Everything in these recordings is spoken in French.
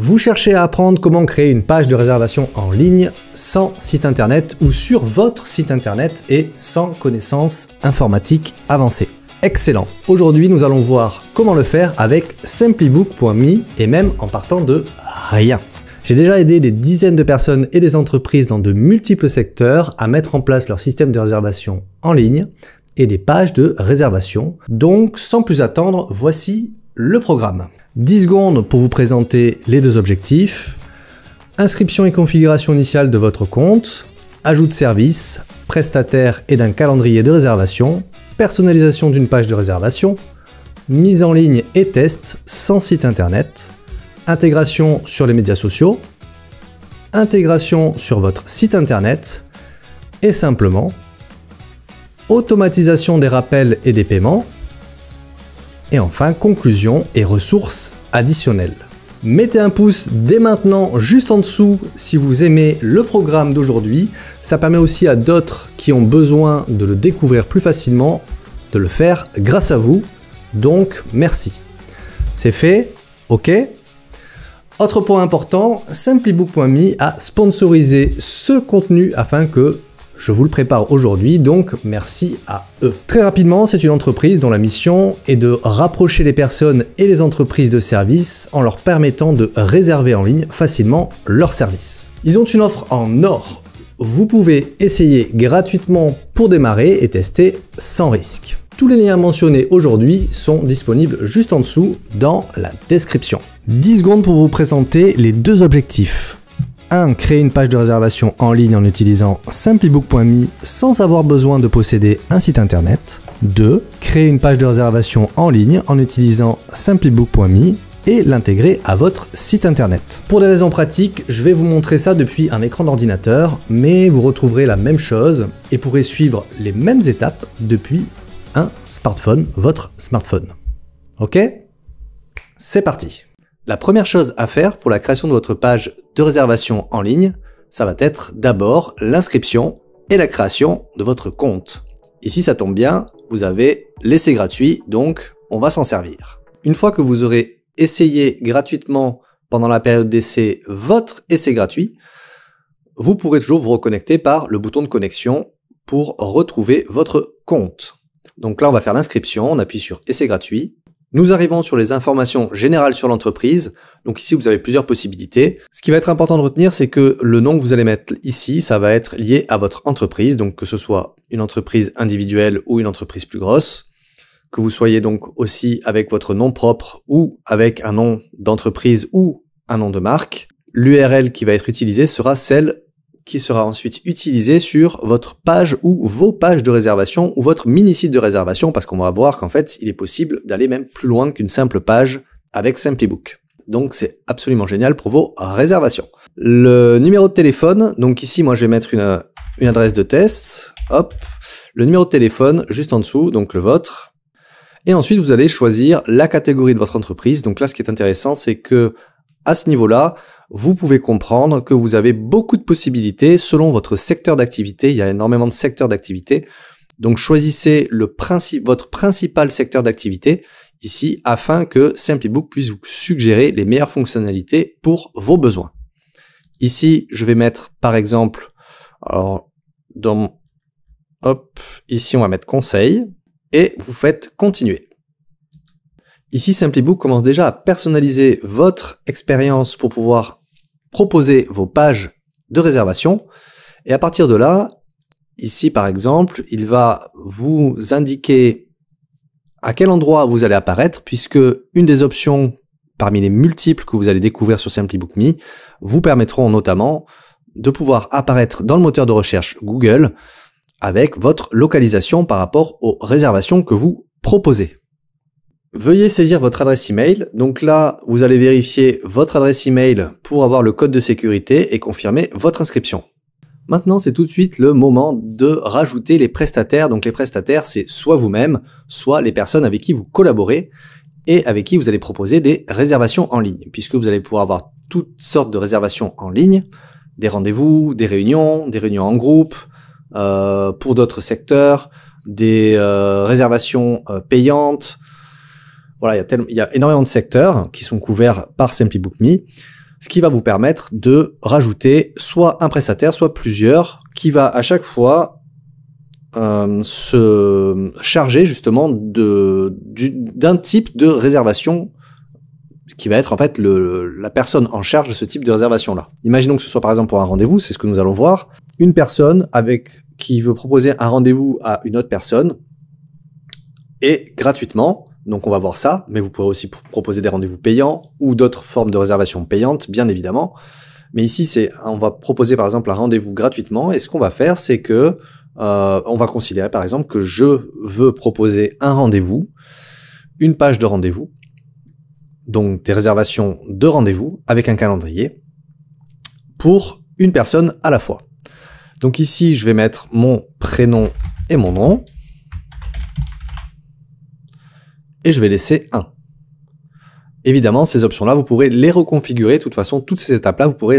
Vous cherchez à apprendre comment créer une page de réservation en ligne sans site internet ou sur votre site internet et sans connaissances informatiques avancées. Excellent. Aujourd'hui, nous allons voir comment le faire avec simplybook.me et même en partant de rien. J'ai déjà aidé des dizaines de personnes et des entreprises dans de multiples secteurs à mettre en place leur système de réservation en ligne et des pages de réservation. Donc, sans plus attendre, voici le programme. 10 secondes pour vous présenter les deux objectifs. Inscription et configuration initiale de votre compte, ajout de service, prestataire et d'un calendrier de réservation, personnalisation d'une page de réservation, mise en ligne et test sans site internet, intégration sur les médias sociaux, intégration sur votre site internet et simplement automatisation des rappels et des paiements, et enfin, conclusion et ressources additionnelles. Mettez un pouce dès maintenant juste en dessous si vous aimez le programme d'aujourd'hui. Ça permet aussi à d'autres qui ont besoin de le découvrir plus facilement de le faire grâce à vous. Donc merci. C'est fait Ok autre point important, SimplyBook.me a sponsorisé ce contenu afin que je vous le prépare aujourd'hui, donc merci à eux. Très rapidement, c'est une entreprise dont la mission est de rapprocher les personnes et les entreprises de services en leur permettant de réserver en ligne facilement leurs services. Ils ont une offre en or. Vous pouvez essayer gratuitement pour démarrer et tester sans risque. Tous les liens mentionnés aujourd'hui sont disponibles juste en dessous dans la description. 10 secondes pour vous présenter les deux objectifs. 1. Créer une page de réservation en ligne en utilisant simplybook.me sans avoir besoin de posséder un site internet. 2. Créer une page de réservation en ligne en utilisant simplybook.me et l'intégrer à votre site internet. Pour des raisons pratiques, je vais vous montrer ça depuis un écran d'ordinateur, mais vous retrouverez la même chose et pourrez suivre les mêmes étapes depuis un smartphone, votre smartphone. Ok C'est parti la première chose à faire pour la création de votre page de réservation en ligne, ça va être d'abord l'inscription et la création de votre compte. Ici, ça tombe bien, vous avez l'essai gratuit, donc on va s'en servir. Une fois que vous aurez essayé gratuitement pendant la période d'essai votre essai gratuit, vous pourrez toujours vous reconnecter par le bouton de connexion pour retrouver votre compte. Donc là, on va faire l'inscription, on appuie sur essai gratuit, nous arrivons sur les informations générales sur l'entreprise. Donc ici, vous avez plusieurs possibilités. Ce qui va être important de retenir, c'est que le nom que vous allez mettre ici, ça va être lié à votre entreprise. Donc que ce soit une entreprise individuelle ou une entreprise plus grosse. Que vous soyez donc aussi avec votre nom propre ou avec un nom d'entreprise ou un nom de marque. L'URL qui va être utilisée sera celle qui sera ensuite utilisé sur votre page ou vos pages de réservation ou votre mini-site de réservation parce qu'on va voir qu'en fait, il est possible d'aller même plus loin qu'une simple page avec SimplyBook. Donc c'est absolument génial pour vos réservations. Le numéro de téléphone, donc ici moi je vais mettre une, une adresse de test, hop, le numéro de téléphone juste en dessous, donc le vôtre. Et ensuite vous allez choisir la catégorie de votre entreprise. Donc là ce qui est intéressant c'est que à ce niveau-là, vous pouvez comprendre que vous avez beaucoup de possibilités selon votre secteur d'activité. Il y a énormément de secteurs d'activité. Donc choisissez le votre principal secteur d'activité ici afin que SimplyBook puisse vous suggérer les meilleures fonctionnalités pour vos besoins. Ici, je vais mettre par exemple, alors, dans, hop, ici on va mettre conseil et vous faites continuer. Ici, SimplyBook commence déjà à personnaliser votre expérience pour pouvoir Proposer vos pages de réservation et à partir de là, ici par exemple, il va vous indiquer à quel endroit vous allez apparaître puisque une des options parmi les multiples que vous allez découvrir sur Simply Book Me vous permettront notamment de pouvoir apparaître dans le moteur de recherche Google avec votre localisation par rapport aux réservations que vous proposez. Veuillez saisir votre adresse email. Donc là, vous allez vérifier votre adresse email pour avoir le code de sécurité et confirmer votre inscription. Maintenant, c'est tout de suite le moment de rajouter les prestataires. Donc les prestataires, c'est soit vous-même, soit les personnes avec qui vous collaborez et avec qui vous allez proposer des réservations en ligne, puisque vous allez pouvoir avoir toutes sortes de réservations en ligne, des rendez-vous, des réunions, des réunions en groupe, euh, pour d'autres secteurs, des euh, réservations euh, payantes, voilà, il y, a énormément de secteurs qui sont couverts par Simply Me, ce qui va vous permettre de rajouter soit un prestataire, soit plusieurs, qui va à chaque fois euh, se charger justement de d'un type de réservation qui va être en fait le, la personne en charge de ce type de réservation là. Imaginons que ce soit par exemple pour un rendez-vous, c'est ce que nous allons voir, une personne avec qui veut proposer un rendez-vous à une autre personne et gratuitement donc on va voir ça, mais vous pouvez aussi proposer des rendez-vous payants ou d'autres formes de réservation payantes, bien évidemment. Mais ici, c'est on va proposer par exemple un rendez-vous gratuitement. Et ce qu'on va faire, c'est que euh, on va considérer par exemple que je veux proposer un rendez-vous, une page de rendez-vous, donc des réservations de rendez-vous avec un calendrier pour une personne à la fois. Donc ici, je vais mettre mon prénom et mon nom et je vais laisser 1. Évidemment, ces options-là, vous pourrez les reconfigurer. De toute façon, toutes ces étapes-là, vous pourrez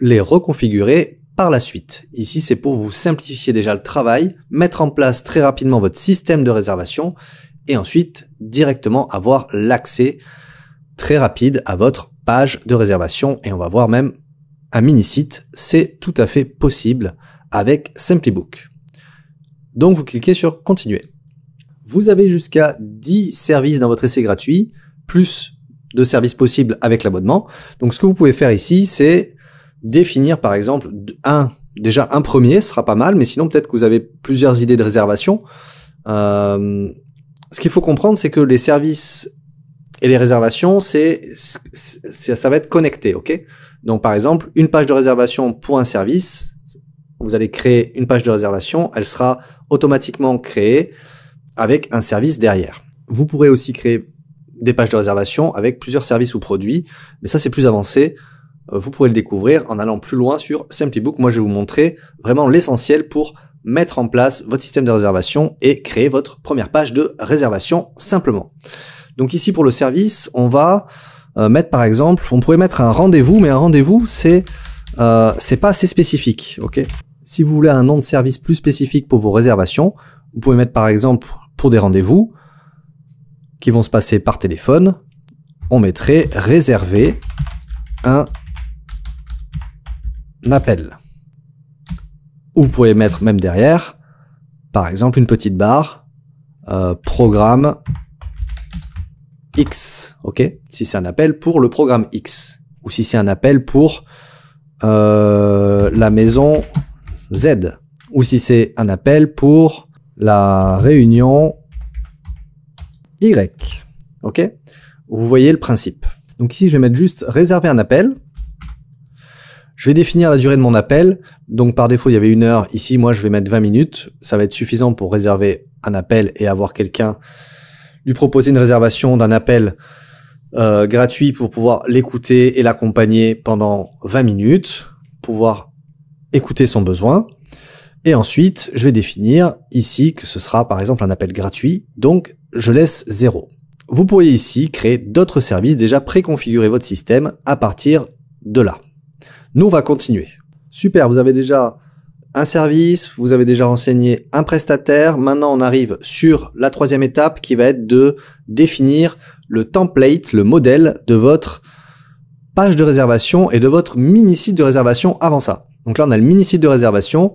les reconfigurer par la suite. Ici, c'est pour vous simplifier déjà le travail, mettre en place très rapidement votre système de réservation et ensuite directement avoir l'accès très rapide à votre page de réservation et on va voir même un mini-site. C'est tout à fait possible avec SimplyBook. Donc, vous cliquez sur Continuer vous avez jusqu'à 10 services dans votre essai gratuit, plus de services possibles avec l'abonnement. Donc ce que vous pouvez faire ici, c'est définir par exemple un, déjà un premier sera pas mal, mais sinon peut-être que vous avez plusieurs idées de réservation. Euh, ce qu'il faut comprendre, c'est que les services et les réservations, c'est ça va être connecté, ok Donc par exemple, une page de réservation pour un service, vous allez créer une page de réservation, elle sera automatiquement créée avec un service derrière. Vous pourrez aussi créer des pages de réservation avec plusieurs services ou produits, mais ça c'est plus avancé. Euh, vous pourrez le découvrir en allant plus loin sur SimplyBook. Moi je vais vous montrer vraiment l'essentiel pour mettre en place votre système de réservation et créer votre première page de réservation simplement. Donc ici pour le service, on va euh, mettre par exemple, on pourrait mettre un rendez-vous, mais un rendez-vous c'est euh, c'est pas assez spécifique, ok Si vous voulez un nom de service plus spécifique pour vos réservations, vous pouvez mettre par exemple pour des rendez-vous qui vont se passer par téléphone, on mettrait réserver un appel. Ou vous pouvez mettre même derrière, par exemple, une petite barre, euh, programme X, ok Si c'est un appel pour le programme X, ou si c'est un appel pour euh, la maison Z, ou si c'est un appel pour la réunion Y. OK Vous voyez le principe. Donc ici, je vais mettre juste réserver un appel. Je vais définir la durée de mon appel. Donc par défaut, il y avait une heure. Ici, moi, je vais mettre 20 minutes. Ça va être suffisant pour réserver un appel et avoir quelqu'un lui proposer une réservation d'un appel euh, gratuit pour pouvoir l'écouter et l'accompagner pendant 20 minutes, pouvoir écouter son besoin. Et ensuite, je vais définir ici que ce sera par exemple un appel gratuit, donc je laisse 0. Vous pourriez ici créer d'autres services déjà préconfigurer votre système à partir de là. Nous, on va continuer. Super, vous avez déjà un service, vous avez déjà renseigné un prestataire. Maintenant, on arrive sur la troisième étape qui va être de définir le template, le modèle de votre page de réservation et de votre mini-site de réservation avant ça. Donc là, on a le mini-site de réservation.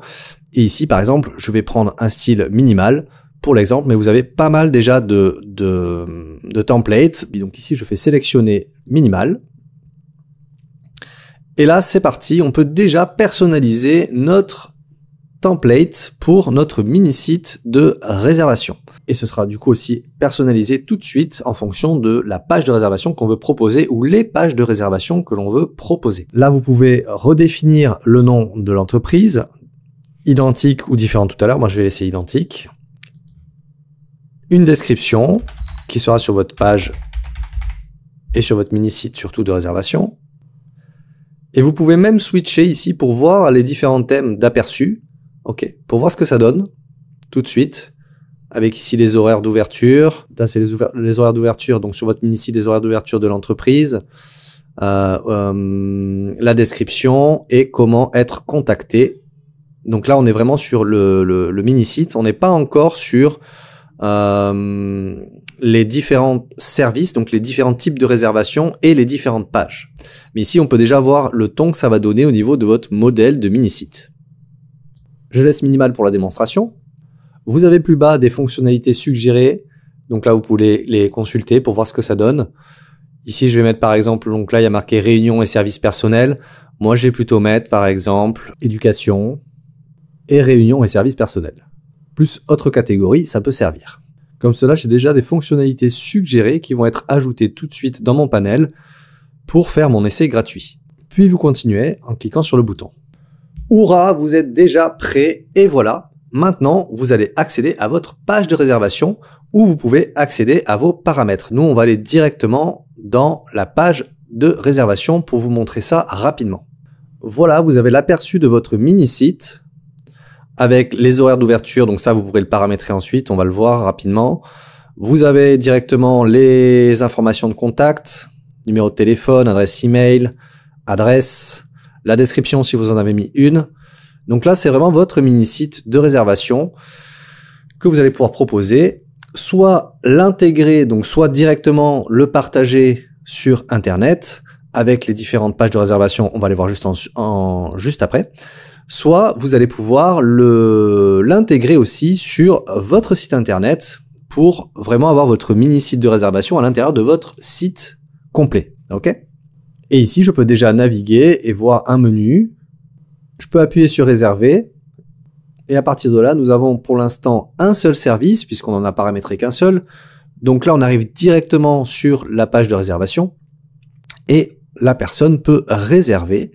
Et ici, par exemple, je vais prendre un style minimal pour l'exemple, mais vous avez pas mal déjà de, de, templates. donc ici, je fais sélectionner minimal. Et là, c'est parti. On peut déjà personnaliser notre template pour notre mini-site de réservation. Et ce sera du coup aussi personnalisé tout de suite en fonction de la page de réservation qu'on veut proposer ou les pages de réservation que l'on veut proposer. Là, vous pouvez redéfinir le nom de l'entreprise, identique ou différent tout à l'heure. Moi, je vais laisser identique. Une description qui sera sur votre page et sur votre mini-site, surtout de réservation. Et vous pouvez même switcher ici pour voir les différents thèmes d'aperçu. OK, pour voir ce que ça donne tout de suite avec ici les horaires d'ouverture. Là, les, horaires d'ouverture. Donc, sur votre mini-site, les horaires d'ouverture de l'entreprise, euh, euh, la description et comment être contacté donc là, on est vraiment sur le, mini-site. On n'est pas encore sur euh, les différents services, donc les différents types de réservations et les différentes pages. Mais ici, on peut déjà voir le ton que ça va donner au niveau de votre modèle de mini-site. Je laisse minimal pour la démonstration. Vous avez plus bas des fonctionnalités suggérées. Donc là, vous pouvez les consulter pour voir ce que ça donne. Ici, je vais mettre par exemple, donc là, il y a marqué réunion et services personnels. Moi, je vais plutôt mettre par exemple éducation, et réunions et services personnels. Plus autre catégorie, ça peut servir. Comme cela, j'ai déjà des fonctionnalités suggérées qui vont être ajoutées tout de suite dans mon panel pour faire mon essai gratuit. Puis vous continuez en cliquant sur le bouton. Hourra, vous êtes déjà prêt et voilà. Maintenant, vous allez accéder à votre page de réservation où vous pouvez accéder à vos paramètres. Nous, on va aller directement dans la page de réservation pour vous montrer ça rapidement. Voilà, vous avez l'aperçu de votre mini-site avec les horaires d'ouverture, donc ça vous pourrez le paramétrer ensuite, on va le voir rapidement. Vous avez directement les informations de contact, numéro de téléphone, adresse email, adresse, la description si vous en avez mis une. Donc là, c'est vraiment votre mini-site de réservation que vous allez pouvoir proposer, soit l'intégrer, donc soit directement le partager sur Internet avec les différentes pages de réservation, on va les voir juste, juste après soit vous allez pouvoir l'intégrer aussi sur votre site internet pour vraiment avoir votre mini site de réservation à l'intérieur de votre site complet. OK Et ici, je peux déjà naviguer et voir un menu. Je peux appuyer sur réserver. Et à partir de là, nous avons pour l'instant un seul service puisqu'on en a paramétré qu'un seul. Donc là, on arrive directement sur la page de réservation et la personne peut réserver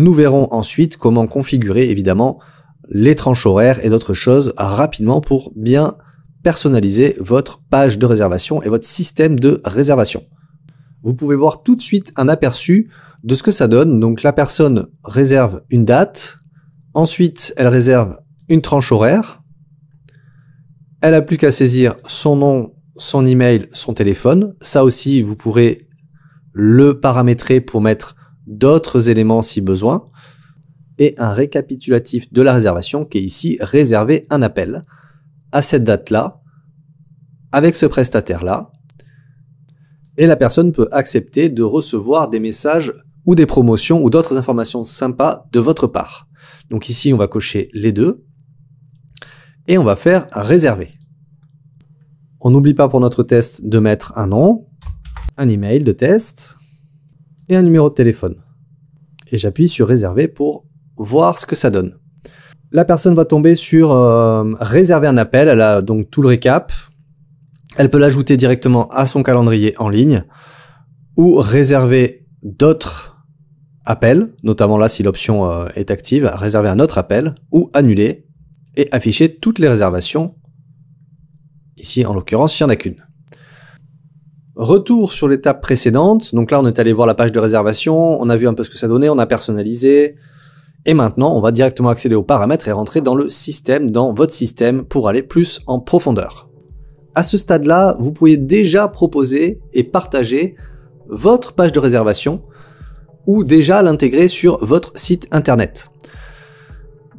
nous verrons ensuite comment configurer évidemment les tranches horaires et d'autres choses rapidement pour bien personnaliser votre page de réservation et votre système de réservation. Vous pouvez voir tout de suite un aperçu de ce que ça donne. Donc la personne réserve une date, ensuite elle réserve une tranche horaire, elle a plus qu'à saisir son nom, son email, son téléphone. Ça aussi, vous pourrez le paramétrer pour mettre d'autres éléments si besoin, et un récapitulatif de la réservation qui est ici réservé un appel à cette date-là, avec ce prestataire-là, et la personne peut accepter de recevoir des messages ou des promotions ou d'autres informations sympas de votre part. Donc ici, on va cocher les deux et on va faire réserver. On n'oublie pas pour notre test de mettre un nom, un email de test, et un numéro de téléphone. Et j'appuie sur réserver pour voir ce que ça donne. La personne va tomber sur euh, réserver un appel, elle a donc tout le récap. Elle peut l'ajouter directement à son calendrier en ligne ou réserver d'autres appels, notamment là si l'option euh, est active, réserver un autre appel ou annuler et afficher toutes les réservations. Ici en l'occurrence, il n'y en a qu'une. Retour sur l'étape précédente. Donc là, on est allé voir la page de réservation, on a vu un peu ce que ça donnait, on a personnalisé. Et maintenant, on va directement accéder aux paramètres et rentrer dans le système, dans votre système, pour aller plus en profondeur. À ce stade-là, vous pouvez déjà proposer et partager votre page de réservation ou déjà l'intégrer sur votre site internet.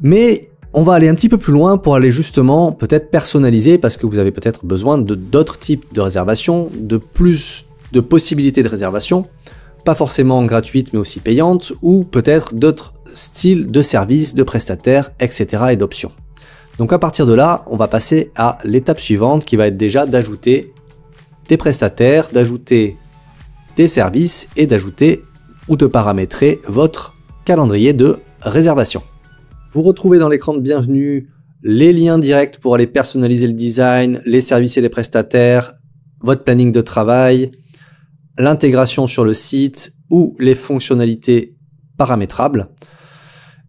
Mais on va aller un petit peu plus loin pour aller justement peut-être personnaliser parce que vous avez peut-être besoin de d'autres types de réservations, de plus de possibilités de réservation, pas forcément gratuites mais aussi payantes, ou peut-être d'autres styles de services, de prestataires, etc. et d'options. Donc à partir de là, on va passer à l'étape suivante qui va être déjà d'ajouter des prestataires, d'ajouter des services et d'ajouter ou de paramétrer votre calendrier de réservation. Vous retrouvez dans l'écran de bienvenue les liens directs pour aller personnaliser le design, les services et les prestataires, votre planning de travail, l'intégration sur le site ou les fonctionnalités paramétrables.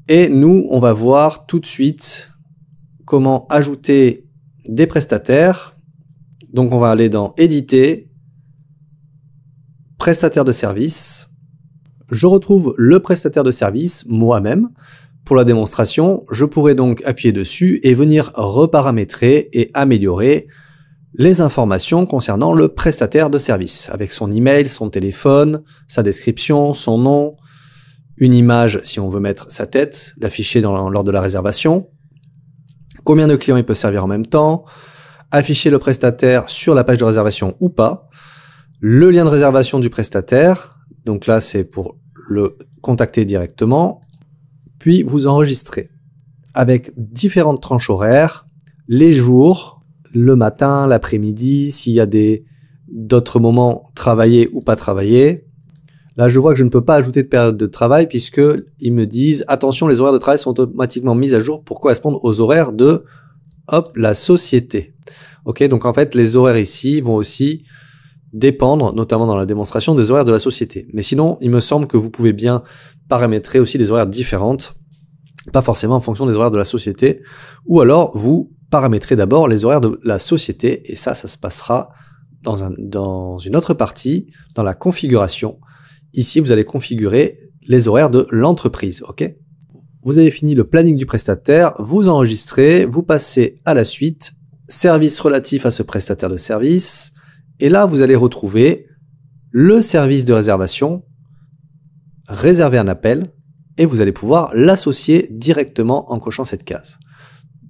Et nous, on va voir tout de suite comment ajouter des prestataires. Donc on va aller dans éditer, prestataire de service. Je retrouve le prestataire de service moi-même. Pour la démonstration, je pourrais donc appuyer dessus et venir reparamétrer et améliorer les informations concernant le prestataire de service, avec son email, son téléphone, sa description, son nom, une image si on veut mettre sa tête, l'afficher lors de la réservation, combien de clients il peut servir en même temps, afficher le prestataire sur la page de réservation ou pas, le lien de réservation du prestataire, donc là c'est pour le contacter directement, puis vous enregistrez avec différentes tranches horaires, les jours, le matin, l'après-midi, s'il y a des d'autres moments travailler ou pas travailler. Là, je vois que je ne peux pas ajouter de période de travail puisque ils me disent attention, les horaires de travail sont automatiquement mis à jour pour correspondre aux horaires de hop la société. Ok, donc en fait, les horaires ici vont aussi dépendre, notamment dans la démonstration, des horaires de la société. Mais sinon, il me semble que vous pouvez bien paramétrer aussi des horaires différentes, pas forcément en fonction des horaires de la société, ou alors vous paramétrez d'abord les horaires de la société, et ça, ça se passera dans, un, dans une autre partie, dans la configuration. Ici, vous allez configurer les horaires de l'entreprise, ok Vous avez fini le planning du prestataire, vous enregistrez, vous passez à la suite, service relatif à ce prestataire de service, et là, vous allez retrouver le service de réservation, réserver un appel, et vous allez pouvoir l'associer directement en cochant cette case.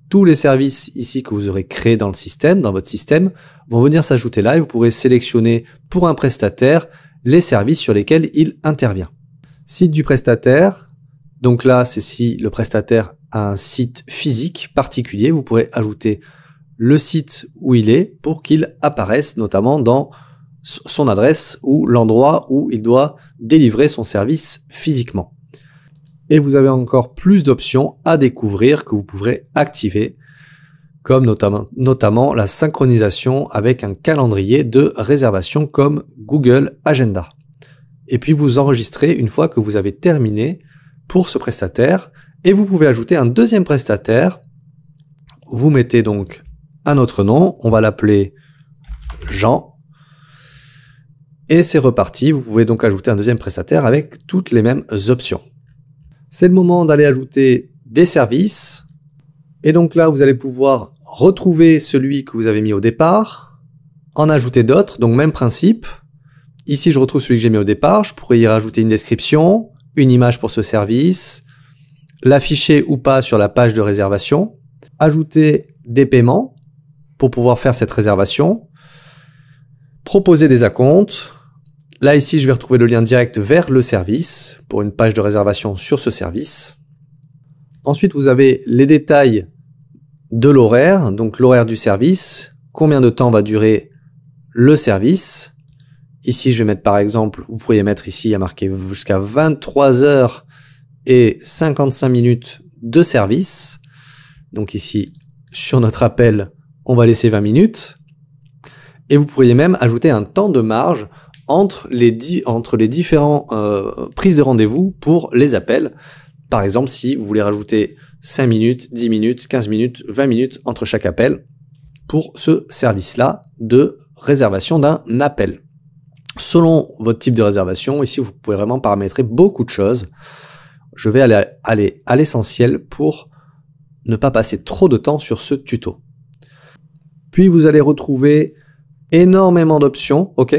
Tous les services ici que vous aurez créés dans le système, dans votre système, vont venir s'ajouter là et vous pourrez sélectionner pour un prestataire les services sur lesquels il intervient. Site du prestataire. Donc là, c'est si le prestataire a un site physique particulier, vous pourrez ajouter le site où il est pour qu'il apparaisse notamment dans son adresse ou l'endroit où il doit délivrer son service physiquement. Et vous avez encore plus d'options à découvrir que vous pourrez activer, comme notamment, notamment la synchronisation avec un calendrier de réservation comme Google Agenda. Et puis vous enregistrez une fois que vous avez terminé pour ce prestataire et vous pouvez ajouter un deuxième prestataire. Vous mettez donc un autre nom, on va l'appeler Jean. Et c'est reparti, vous pouvez donc ajouter un deuxième prestataire avec toutes les mêmes options. C'est le moment d'aller ajouter des services. Et donc là, vous allez pouvoir retrouver celui que vous avez mis au départ, en ajouter d'autres, donc même principe. Ici, je retrouve celui que j'ai mis au départ, je pourrais y rajouter une description, une image pour ce service, l'afficher ou pas sur la page de réservation, ajouter des paiements, pour pouvoir faire cette réservation, proposer des acomptes. Là, ici, je vais retrouver le lien direct vers le service pour une page de réservation sur ce service. Ensuite, vous avez les détails de l'horaire, donc l'horaire du service, combien de temps va durer le service. Ici, je vais mettre par exemple, vous pourriez mettre ici à marquer jusqu'à 23 heures et 55 minutes de service. Donc ici, sur notre appel, on va laisser 20 minutes. Et vous pourriez même ajouter un temps de marge entre les, différentes entre les différents euh, prises de rendez-vous pour les appels. Par exemple, si vous voulez rajouter 5 minutes, 10 minutes, 15 minutes, 20 minutes entre chaque appel pour ce service-là de réservation d'un appel. Selon votre type de réservation, ici vous pouvez vraiment paramétrer beaucoup de choses. Je vais aller, aller à l'essentiel pour ne pas passer trop de temps sur ce tuto. Puis vous allez retrouver énormément d'options, ok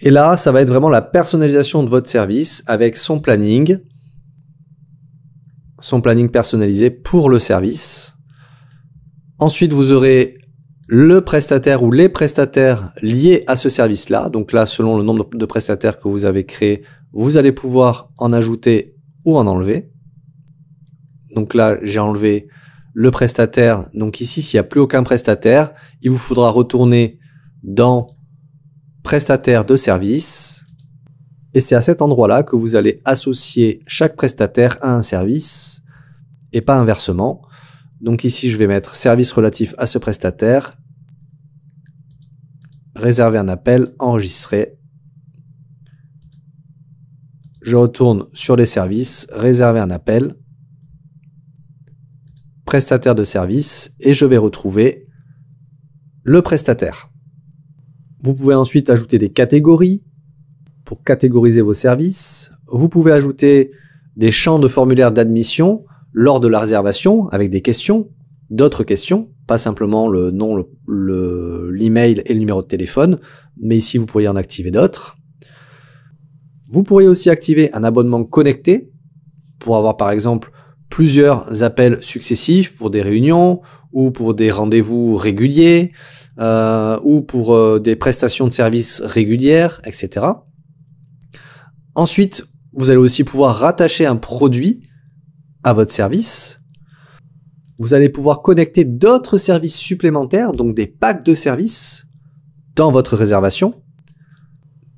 Et là, ça va être vraiment la personnalisation de votre service avec son planning, son planning personnalisé pour le service. Ensuite, vous aurez le prestataire ou les prestataires liés à ce service-là. Donc là, selon le nombre de prestataires que vous avez créé, vous allez pouvoir en ajouter ou en enlever. Donc là, j'ai enlevé le prestataire. Donc ici, s'il n'y a plus aucun prestataire, il vous faudra retourner dans prestataire de service. Et c'est à cet endroit-là que vous allez associer chaque prestataire à un service et pas inversement. Donc ici, je vais mettre service relatif à ce prestataire, réserver un appel, enregistrer. Je retourne sur les services, réserver un appel prestataire de service et je vais retrouver le prestataire. Vous pouvez ensuite ajouter des catégories pour catégoriser vos services. Vous pouvez ajouter des champs de formulaire d'admission lors de la réservation avec des questions, d'autres questions, pas simplement le nom, l'email le, et le numéro de téléphone, mais ici vous pourriez en activer d'autres. Vous pourriez aussi activer un abonnement connecté pour avoir par exemple plusieurs appels successifs pour des réunions ou pour des rendez-vous réguliers euh, ou pour euh, des prestations de services régulières, etc. Ensuite, vous allez aussi pouvoir rattacher un produit à votre service. Vous allez pouvoir connecter d'autres services supplémentaires, donc des packs de services, dans votre réservation.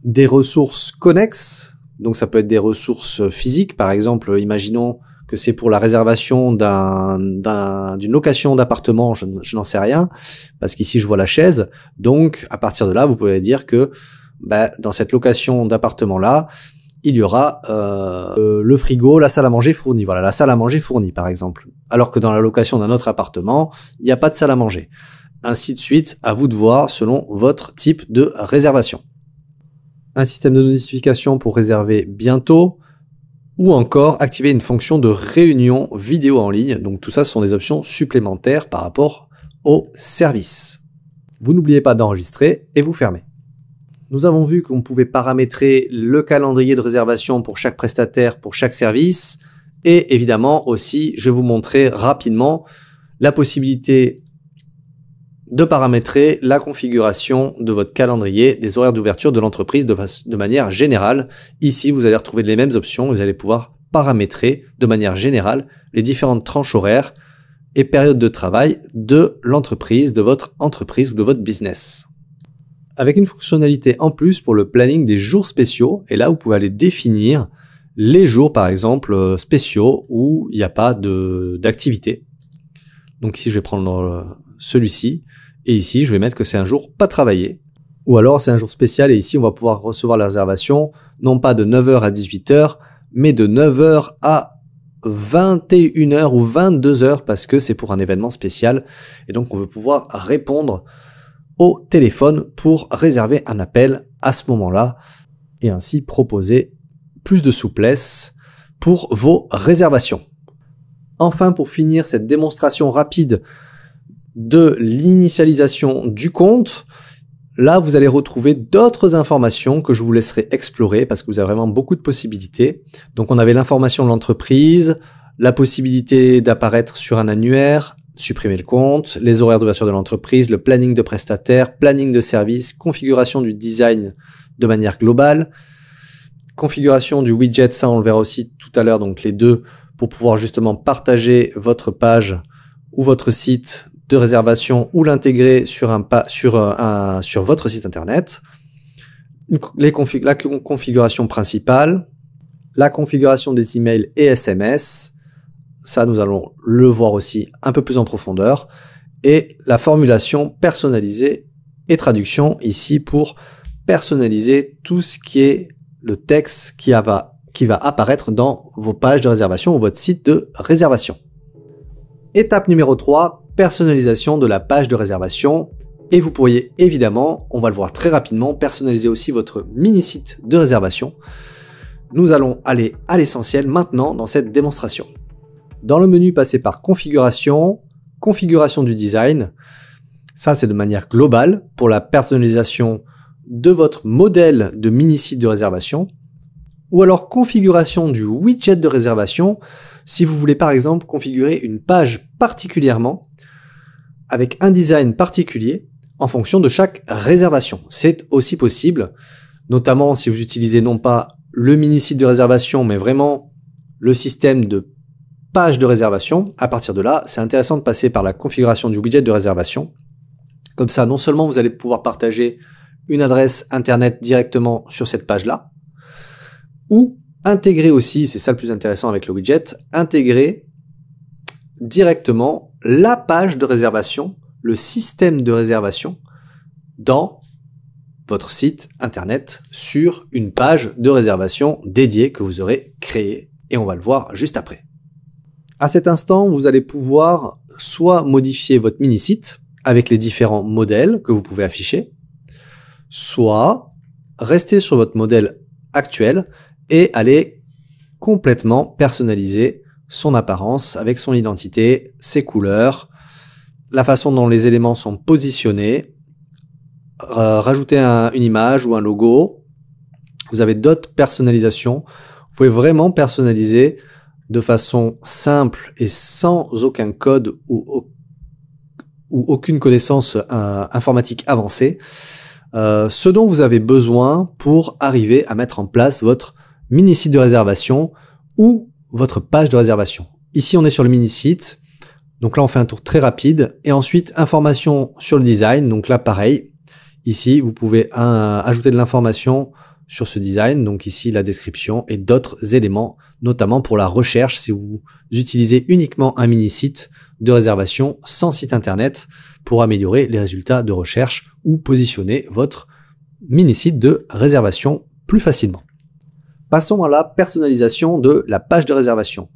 Des ressources connexes, donc ça peut être des ressources physiques, par exemple, imaginons que c'est pour la réservation d'un, d'une location d'appartement, je, je n'en sais rien, parce qu'ici je vois la chaise. Donc à partir de là, vous pouvez dire que bah, dans cette location d'appartement là, il y aura euh, euh, le frigo, la salle à manger fournie. Voilà, la salle à manger fournie par exemple. Alors que dans la location d'un autre appartement, il n'y a pas de salle à manger. Ainsi de suite, à vous de voir selon votre type de réservation. Un système de notification pour réserver bientôt, ou encore activer une fonction de réunion vidéo en ligne. Donc tout ça ce sont des options supplémentaires par rapport au service. Vous n'oubliez pas d'enregistrer et vous fermez. Nous avons vu qu'on pouvait paramétrer le calendrier de réservation pour chaque prestataire, pour chaque service. Et évidemment aussi, je vais vous montrer rapidement la possibilité de paramétrer la configuration de votre calendrier des horaires d'ouverture de l'entreprise de, manière générale. Ici, vous allez retrouver les mêmes options. Vous allez pouvoir paramétrer de manière générale les différentes tranches horaires et périodes de travail de l'entreprise, de votre entreprise ou de votre business. Avec une fonctionnalité en plus pour le planning des jours spéciaux, et là vous pouvez aller définir les jours par exemple euh, spéciaux où il n'y a pas d'activité. Donc ici je vais prendre euh, celui-ci. Et ici, je vais mettre que c'est un jour pas travaillé. Ou alors c'est un jour spécial et ici, on va pouvoir recevoir la réservation, non pas de 9h à 18h, mais de 9h à 21h ou 22h parce que c'est pour un événement spécial. Et donc, on veut pouvoir répondre au téléphone pour réserver un appel à ce moment-là et ainsi proposer plus de souplesse pour vos réservations. Enfin, pour finir cette démonstration rapide de l'initialisation du compte, là vous allez retrouver d'autres informations que je vous laisserai explorer parce que vous avez vraiment beaucoup de possibilités. Donc on avait l'information de l'entreprise, la possibilité d'apparaître sur un annuaire, supprimer le compte, les horaires d'ouverture de l'entreprise, le planning de prestataire, planning de service, configuration du design de manière globale, configuration du widget, ça on le verra aussi tout à l'heure, donc les deux, pour pouvoir justement partager votre page ou votre site réservation ou l'intégrer sur un pas sur euh, un sur votre site internet. Les config la configuration principale, la configuration des emails et SMS. Ça, nous allons le voir aussi un peu plus en profondeur. Et la formulation personnalisée et traduction ici pour personnaliser tout ce qui est le texte qui va, qui va apparaître dans vos pages de réservation ou votre site de réservation. Étape numéro 3, personnalisation de la page de réservation. Et vous pourriez évidemment, on va le voir très rapidement, personnaliser aussi votre mini-site de réservation. Nous allons aller à l'essentiel maintenant dans cette démonstration. Dans le menu, passez par Configuration, Configuration du design. Ça, c'est de manière globale pour la personnalisation de votre modèle de mini-site de réservation ou alors configuration du widget de réservation si vous voulez par exemple configurer une page particulièrement avec un design particulier en fonction de chaque réservation. C'est aussi possible, notamment si vous utilisez non pas le mini-site de réservation, mais vraiment le système de page de réservation. À partir de là, c'est intéressant de passer par la configuration du widget de réservation. Comme ça, non seulement vous allez pouvoir partager une adresse internet directement sur cette page-là, ou intégrer aussi, c'est ça le plus intéressant avec le widget, intégrer directement la page de réservation, le système de réservation dans votre site internet sur une page de réservation dédiée que vous aurez créée et on va le voir juste après. À cet instant, vous allez pouvoir soit modifier votre mini-site avec les différents modèles que vous pouvez afficher, soit rester sur votre modèle actuel et aller complètement personnaliser son apparence avec son identité, ses couleurs, la façon dont les éléments sont positionnés, euh, rajouter une image ou un logo. Vous avez d'autres personnalisations. Vous pouvez vraiment personnaliser de façon simple et sans aucun code ou, ou aucune connaissance euh, informatique avancée, euh, ce dont vous avez besoin pour arriver à mettre en place votre mini-site de réservation ou votre page de réservation. Ici, on est sur le mini-site. Donc là, on fait un tour très rapide. Et ensuite, information sur le design. Donc là, pareil. Ici, vous pouvez ajouter de l'information sur ce design. Donc ici, la description et d'autres éléments, notamment pour la recherche. Si vous utilisez uniquement un mini-site de réservation sans site internet pour améliorer les résultats de recherche ou positionner votre mini-site de réservation plus facilement. Passons à la personnalisation de la page de réservation.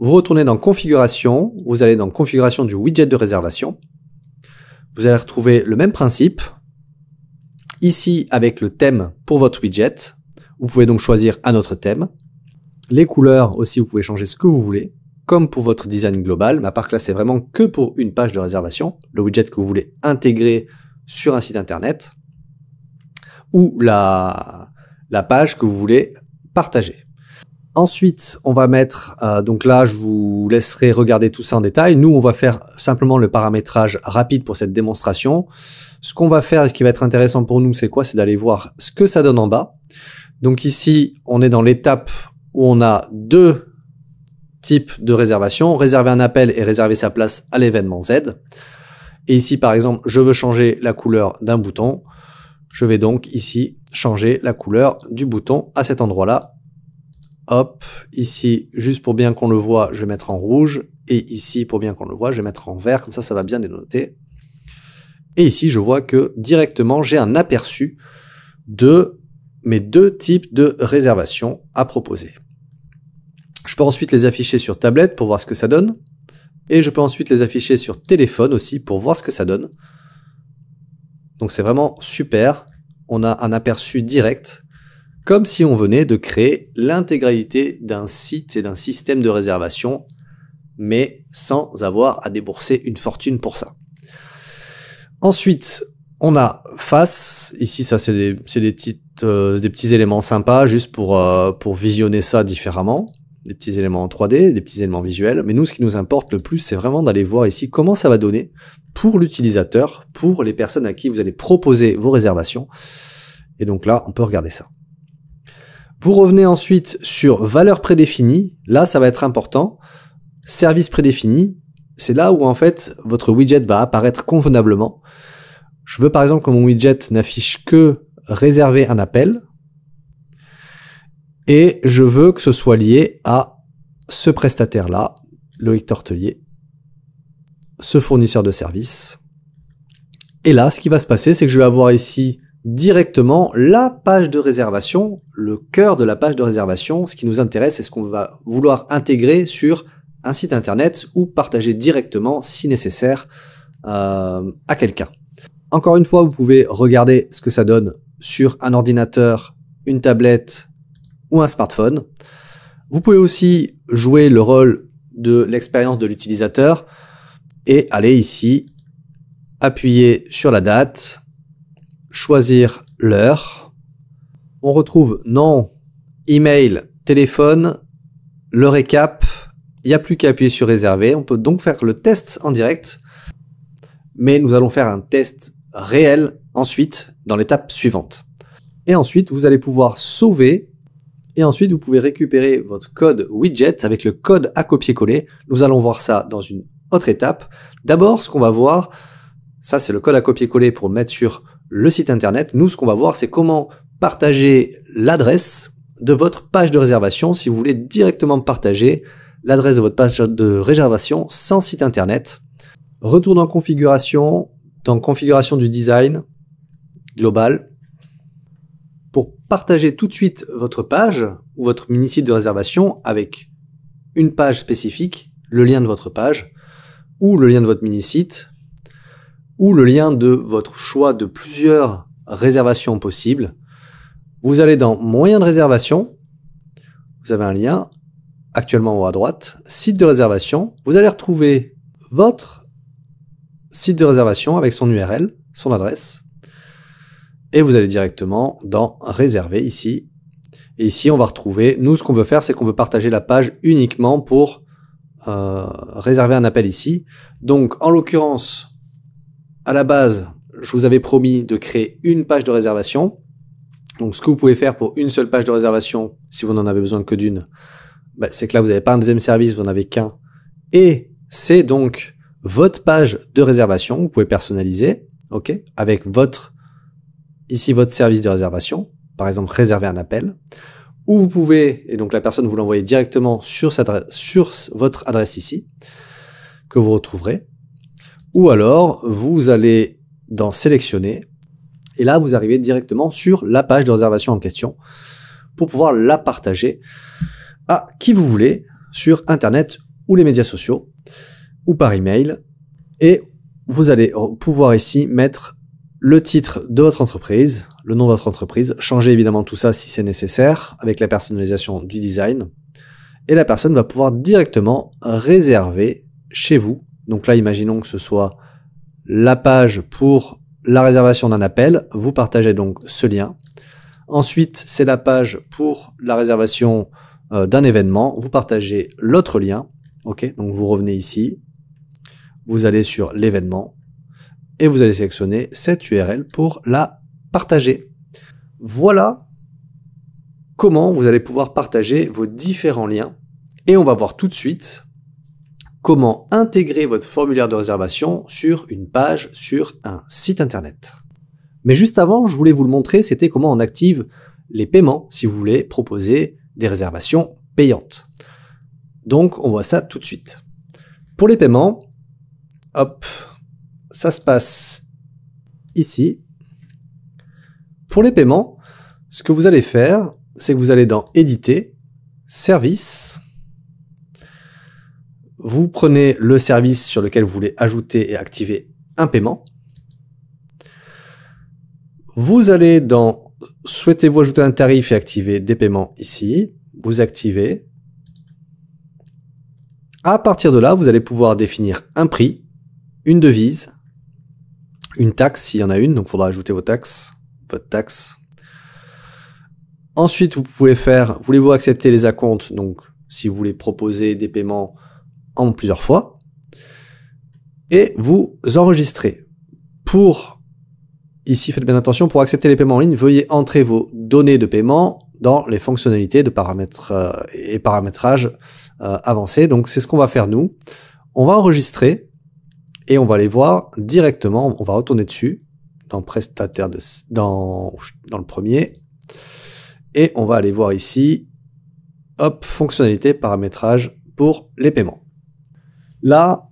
Vous retournez dans Configuration, vous allez dans Configuration du widget de réservation. Vous allez retrouver le même principe, ici avec le thème pour votre widget. Vous pouvez donc choisir un autre thème. Les couleurs aussi, vous pouvez changer ce que vous voulez, comme pour votre design global, mais à part que là, c'est vraiment que pour une page de réservation, le widget que vous voulez intégrer sur un site internet, ou la, la page que vous voulez partager. Ensuite, on va mettre, euh, donc là, je vous laisserai regarder tout ça en détail. Nous, on va faire simplement le paramétrage rapide pour cette démonstration. Ce qu'on va faire et ce qui va être intéressant pour nous, c'est quoi C'est d'aller voir ce que ça donne en bas. Donc ici, on est dans l'étape où on a deux types de réservation, réserver un appel et réserver sa place à l'événement Z. Et ici, par exemple, je veux changer la couleur d'un bouton. Je vais donc ici changer la couleur du bouton à cet endroit-là. Hop, ici, juste pour bien qu'on le voit, je vais mettre en rouge. Et ici, pour bien qu'on le voit, je vais mettre en vert, comme ça, ça va bien dénoter. Et ici, je vois que directement, j'ai un aperçu de mes deux types de réservations à proposer. Je peux ensuite les afficher sur tablette pour voir ce que ça donne. Et je peux ensuite les afficher sur téléphone aussi pour voir ce que ça donne. Donc c'est vraiment super, on a un aperçu direct, comme si on venait de créer l'intégralité d'un site et d'un système de réservation, mais sans avoir à débourser une fortune pour ça. Ensuite, on a face, ici ça c'est des, euh, petits éléments sympas juste pour, euh, pour visionner ça différemment des petits éléments en 3D, des petits éléments visuels, mais nous ce qui nous importe le plus c'est vraiment d'aller voir ici comment ça va donner pour l'utilisateur, pour les personnes à qui vous allez proposer vos réservations. Et donc là, on peut regarder ça. Vous revenez ensuite sur valeur prédéfinies ». Là, ça va être important. Service prédéfini, c'est là où en fait votre widget va apparaître convenablement. Je veux par exemple que mon widget n'affiche que réserver un appel. Et je veux que ce soit lié à ce prestataire-là, Loïc Tortelier, ce fournisseur de service. Et là, ce qui va se passer, c'est que je vais avoir ici directement la page de réservation, le cœur de la page de réservation. Ce qui nous intéresse, c'est ce qu'on va vouloir intégrer sur un site internet ou partager directement, si nécessaire, euh, à quelqu'un. Encore une fois, vous pouvez regarder ce que ça donne sur un ordinateur, une tablette ou un smartphone. Vous pouvez aussi jouer le rôle de l'expérience de l'utilisateur et aller ici, appuyer sur la date, choisir l'heure. On retrouve nom, email, téléphone, le récap. Il n'y a plus qu'à appuyer sur réserver. On peut donc faire le test en direct. Mais nous allons faire un test réel ensuite dans l'étape suivante. Et ensuite, vous allez pouvoir sauver. Et ensuite, vous pouvez récupérer votre code widget avec le code à copier-coller. Nous allons voir ça dans une autre étape. D'abord, ce qu'on va voir, ça c'est le code à copier-coller pour mettre sur le site internet. Nous, ce qu'on va voir, c'est comment partager l'adresse de votre page de réservation si vous voulez directement partager l'adresse de votre page de réservation sans site internet. Retour dans configuration, dans configuration du design global. Pour partager tout de suite votre page ou votre mini-site de réservation avec une page spécifique, le lien de votre page, ou le lien de votre mini-site, ou le lien de votre choix de plusieurs réservations possibles. Vous allez dans moyens de réservation, vous avez un lien actuellement en haut à droite, site de réservation, vous allez retrouver votre site de réservation avec son URL, son adresse, et vous allez directement dans réserver ici. Et ici, on va retrouver, nous, ce qu'on veut faire, c'est qu'on veut partager la page uniquement pour euh, réserver un appel ici. Donc, en l'occurrence, à la base, je vous avais promis de créer une page de réservation. Donc, ce que vous pouvez faire pour une seule page de réservation, si vous n'en avez besoin que d'une, bah, c'est que là, vous n'avez pas un deuxième service, vous n'en avez qu'un. Et c'est donc votre page de réservation. Vous pouvez personnaliser, OK, avec votre, ici, votre service de réservation. Par exemple, réserver un appel ou vous pouvez, et donc la personne vous l'envoyer directement sur, sur votre adresse ici, que vous retrouverez, ou alors vous allez dans sélectionner, et là vous arrivez directement sur la page de réservation en question, pour pouvoir la partager à qui vous voulez, sur Internet ou les médias sociaux, ou par email, et vous allez pouvoir ici mettre le titre de votre entreprise, le nom de votre entreprise. Changez évidemment tout ça si c'est nécessaire avec la personnalisation du design. Et la personne va pouvoir directement réserver chez vous. Donc là, imaginons que ce soit la page pour la réservation d'un appel. Vous partagez donc ce lien. Ensuite, c'est la page pour la réservation euh, d'un événement. Vous partagez l'autre lien. OK, donc vous revenez ici. Vous allez sur l'événement et vous allez sélectionner cette URL pour la partager. Voilà comment vous allez pouvoir partager vos différents liens. Et on va voir tout de suite comment intégrer votre formulaire de réservation sur une page sur un site internet. Mais juste avant, je voulais vous le montrer, c'était comment on active les paiements si vous voulez proposer des réservations payantes. Donc on voit ça tout de suite. Pour les paiements, hop, ça se passe ici pour les paiements, ce que vous allez faire, c'est que vous allez dans Éditer, Service. Vous prenez le service sur lequel vous voulez ajouter et activer un paiement. Vous allez dans Souhaitez-vous ajouter un tarif et activer des paiements ici. Vous activez. À partir de là, vous allez pouvoir définir un prix, une devise, une taxe s'il y en a une, donc il faudra ajouter vos taxes votre taxe. Ensuite, vous pouvez faire, voulez-vous accepter les acomptes Donc, si vous voulez proposer des paiements en plusieurs fois. Et vous enregistrez. Pour, ici, faites bien attention, pour accepter les paiements en ligne, veuillez entrer vos données de paiement dans les fonctionnalités de paramètres euh, et paramétrage euh, avancés. Donc, c'est ce qu'on va faire nous. On va enregistrer et on va les voir directement, on va retourner dessus dans prestataire de, dans, dans le premier. Et on va aller voir ici, hop, fonctionnalité, paramétrage pour les paiements. Là,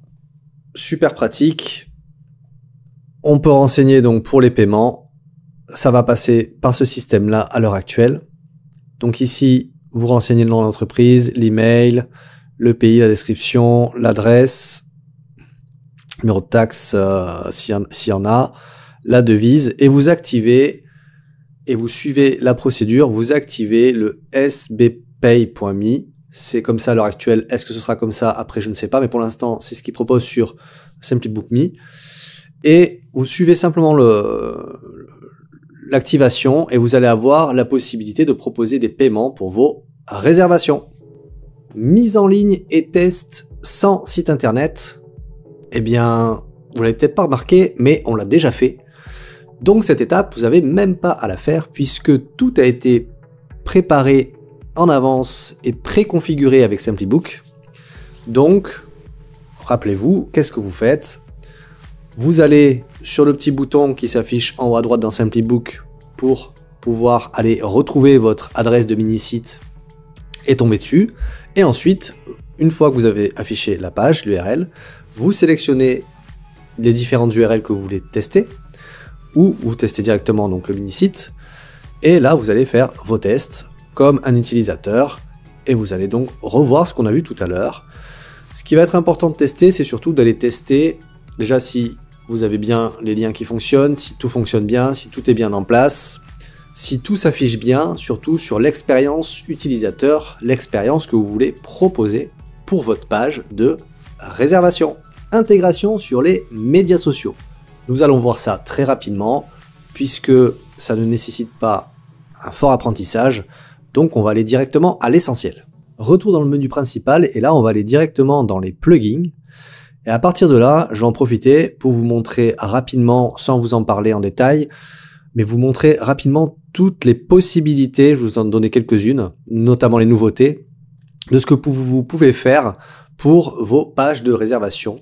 super pratique. On peut renseigner donc pour les paiements. Ça va passer par ce système-là à l'heure actuelle. Donc ici, vous renseignez le nom de l'entreprise, l'email, le pays, la description, l'adresse, numéro de taxe euh, s'il y en a, la devise et vous activez et vous suivez la procédure, vous activez le sbpay.me. C'est comme ça à l'heure actuelle. Est-ce que ce sera comme ça après Je ne sais pas, mais pour l'instant, c'est ce qu'ils propose sur SimplyBookMe. Et vous suivez simplement l'activation et vous allez avoir la possibilité de proposer des paiements pour vos réservations. Mise en ligne et test sans site internet. Eh bien, vous l'avez peut-être pas remarqué, mais on l'a déjà fait. Donc cette étape, vous n'avez même pas à la faire puisque tout a été préparé en avance et préconfiguré avec SimplyBook. Donc, rappelez-vous, qu'est-ce que vous faites Vous allez sur le petit bouton qui s'affiche en haut à droite dans SimplyBook pour pouvoir aller retrouver votre adresse de mini-site et tomber dessus. Et ensuite, une fois que vous avez affiché la page, l'URL, vous sélectionnez les différentes URL que vous voulez tester, ou vous testez directement donc le mini-site. Et là, vous allez faire vos tests comme un utilisateur et vous allez donc revoir ce qu'on a vu tout à l'heure. Ce qui va être important de tester, c'est surtout d'aller tester déjà si vous avez bien les liens qui fonctionnent, si tout fonctionne bien, si tout est bien en place, si tout s'affiche bien, surtout sur l'expérience utilisateur, l'expérience que vous voulez proposer pour votre page de réservation. Intégration sur les médias sociaux. Nous allons voir ça très rapidement, puisque ça ne nécessite pas un fort apprentissage, donc on va aller directement à l'essentiel. Retour dans le menu principal, et là on va aller directement dans les plugins, et à partir de là, je vais en profiter pour vous montrer rapidement, sans vous en parler en détail, mais vous montrer rapidement toutes les possibilités, je vous en donner quelques-unes, notamment les nouveautés, de ce que vous pouvez faire pour vos pages de réservation.